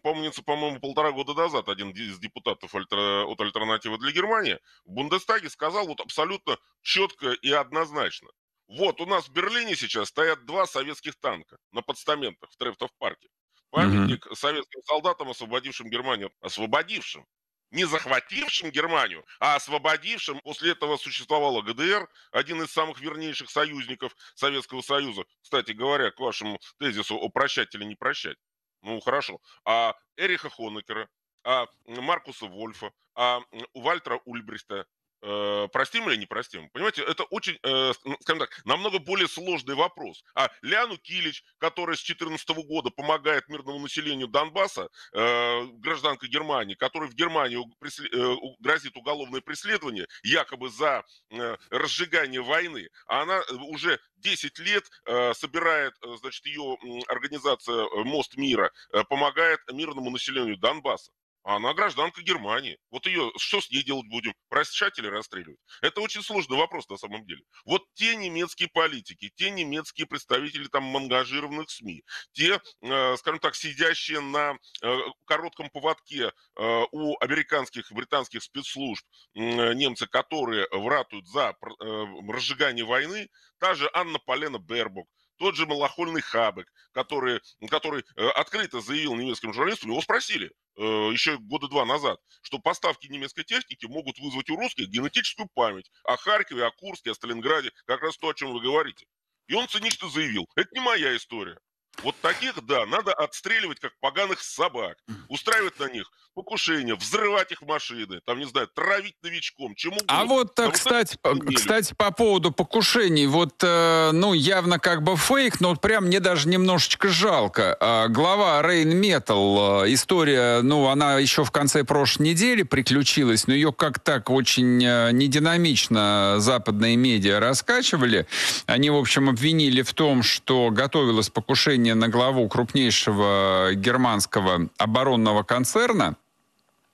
помнится, по-моему, полтора года назад один из депутатов от «Альтернативы для Германии» в Бундестаге сказал вот абсолютно четко и однозначно. Вот у нас в Берлине сейчас стоят два советских танка на подстаментах в Трефтов-парке. Памятник mm-hmm. советским солдатам, освободившим Германию, освободившим не захватившим Германию, а освободившим. После этого существовала ГДР, один из самых вернейших союзников Советского Союза. Кстати говоря, к вашему тезису о прощать или не прощать. Ну, хорошо. А Эриха Хонекера, а Маркуса Вольфа, а Вальтера Ульбрихта, Э, простим или не простим? Понимаете, это очень, э, ну, скажем так, намного более сложный вопрос. А Ляну Килич, которая с 2014 года помогает мирному населению Донбасса, э, гражданка Германии, которой в Германии преслед... э, грозит уголовное преследование якобы за э, разжигание войны, а она э, уже 10 лет э, собирает, э, значит, ее организация «Мост мира», э, помогает мирному населению Донбасса а она гражданка Германии. Вот ее, что с ней делать будем? Прощать или расстреливать? Это очень сложный вопрос на самом деле. Вот те немецкие политики, те немецкие представители там ангажированных СМИ, те, э, скажем так, сидящие на э, коротком поводке э, у американских и британских спецслужб немцы, которые вратуют за э, разжигание войны, та же Анна Полена Бербок, тот же малохольный Хабек, который, который э, открыто заявил немецким журналистам, его спросили э, еще года два назад, что поставки немецкой техники могут вызвать у русских генетическую память о Харькове, о Курске, о Сталинграде, как раз то, о чем вы говорите. И он цинично заявил, это не моя история. Вот таких, да, надо отстреливать, как поганых собак, устраивать на них покушения, взрывать их машины, там, не знаю, травить новичком, чему а угодно. Э, а вот, а кстати, вот кстати, по поводу покушений, вот, э, ну, явно как бы фейк, но прям мне даже немножечко жалко. Э, глава Рейн Метал, э, история, ну, она еще в конце прошлой недели приключилась, но ее как так очень э, нединамично западные медиа раскачивали. Они, в общем, обвинили в том, что готовилось покушение давление на главу крупнейшего германского оборонного концерна,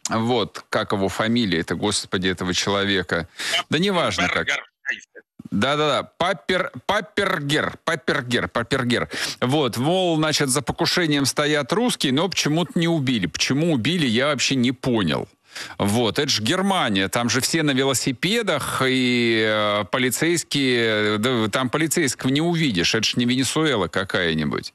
вот, как его фамилия, это, господи, этого человека. Да неважно как. Да-да-да, Папер-Папергер, Папергер, Папергер. Вот, мол, значит, за покушением стоят русские, но почему-то не убили. Почему убили, я вообще не понял. Вот, это же Германия, там же все на велосипедах, и э, полицейские, да, там полицейского не увидишь, это же не Венесуэла какая-нибудь.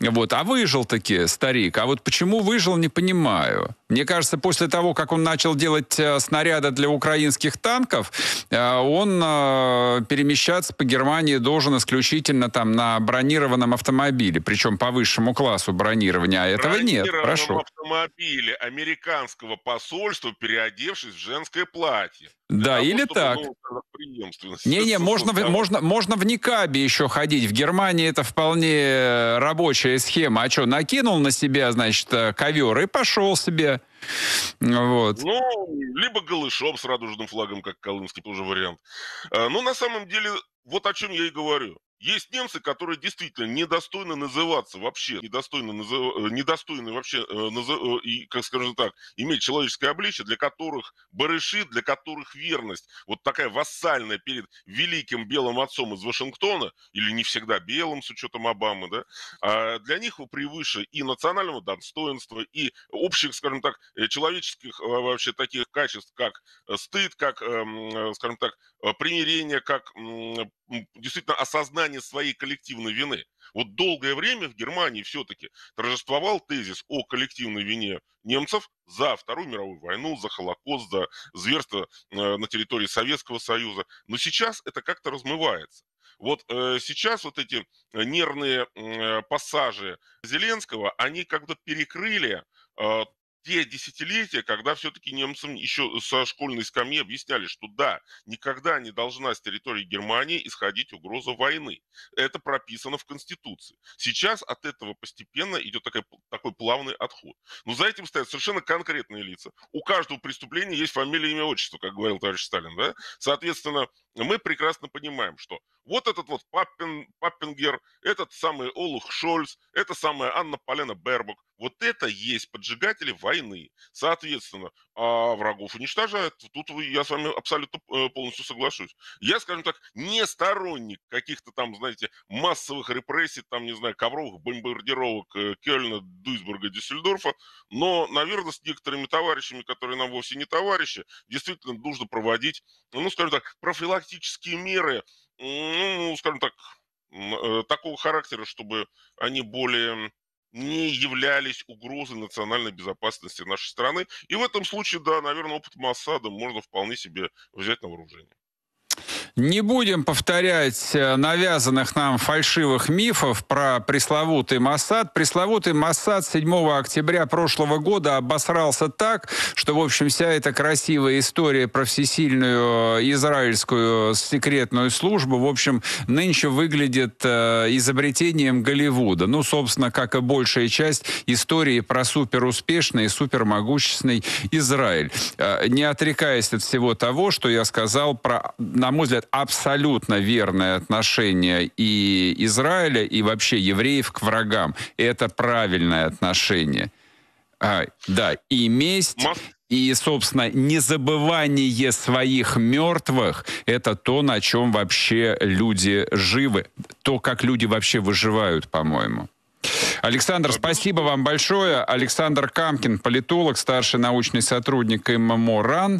Вот. А выжил таки старик. А вот почему выжил, не понимаю. Мне кажется, после того, как он начал делать э, снаряды для украинских танков, э, он э, перемещаться по Германии должен исключительно там на бронированном автомобиле, причем по высшему классу бронирования, а этого нет. Прошу. автомобиле американского посольства, переодевшись в женское платье. Да, того, или так. Не-не, можно, можно, можно в Никабе еще ходить. В Германии это вполне рабочая схема. А что, накинул на себя, значит, ковер и пошел себе да? Вот. Ну, либо голышом с радужным флагом, как колымский, тоже вариант. А, ну, на самом деле, вот о чем я и говорю. Есть немцы, которые действительно недостойны называться вообще, недостойны, назыв... Э, недостойны вообще, э, назыв... Э, и, как скажем так, иметь человеческое обличие, для которых барыши, для которых верность, вот такая вассальная перед великим белым отцом из Вашингтона, или не всегда белым, с учетом Обамы, да, а для них превыше и национального достоинства, и общих, скажем так, человеческих вообще таких качеств, как стыд, как, эм, скажем так, примирение, как действительно осознание своей коллективной вины. Вот долгое время в Германии все-таки торжествовал тезис о коллективной вине немцев за Вторую мировую войну, за Холокост, за зверство э, на территории Советского Союза. Но сейчас это как-то размывается. Вот э, сейчас вот эти э, нервные э, пассажи Зеленского, они как-то перекрыли э, те десятилетия, когда все-таки немцам еще со школьной скамьи объясняли, что да, никогда не должна с территории Германии исходить угроза войны. Это прописано в Конституции. Сейчас от этого постепенно идет такой, такой плавный отход. Но за этим стоят совершенно конкретные лица. У каждого преступления есть фамилия, имя, отчество, как говорил товарищ Сталин. Да? Соответственно, мы прекрасно понимаем, что вот этот вот Паппин, Паппингер, этот самый Олух Шольц, это самая Анна Полена Бербок, вот это есть поджигатели войны. Соответственно, а врагов уничтожают. Тут я с вами абсолютно э, полностью соглашусь. Я, скажем так, не сторонник каких-то там, знаете, массовых репрессий, там, не знаю, ковровых бомбардировок э, Кёльна, Дуйсбурга, Дюссельдорфа, но, наверное, с некоторыми товарищами, которые нам вовсе не товарищи, действительно нужно проводить, ну, скажем так, профилактику профилактические меры, ну, скажем так, э, такого характера, чтобы они более не являлись угрозой национальной безопасности нашей страны. И в этом случае, да, наверное, опыт Массада можно вполне себе взять на вооружение. Не будем повторять э, навязанных нам фальшивых мифов про пресловутый Масад. Пресловутый Масад 7 октября прошлого года обосрался так, что, в общем, вся эта красивая история про всесильную э, израильскую секретную службу, в общем, нынче выглядит э, изобретением Голливуда. Ну, собственно, как и большая часть истории про суперуспешный и супермогущественный Израиль. Не отрекаясь от всего того, что я сказал про, на мой взгляд, абсолютно верное отношение и Израиля, и вообще евреев к врагам. Это правильное отношение. А, да, и месть, и, собственно, незабывание своих мертвых – это то, на чем вообще люди живы. То, как люди вообще выживают, по-моему. Александр, спасибо вам большое. Александр Камкин, политолог, старший научный сотрудник ММО РАН.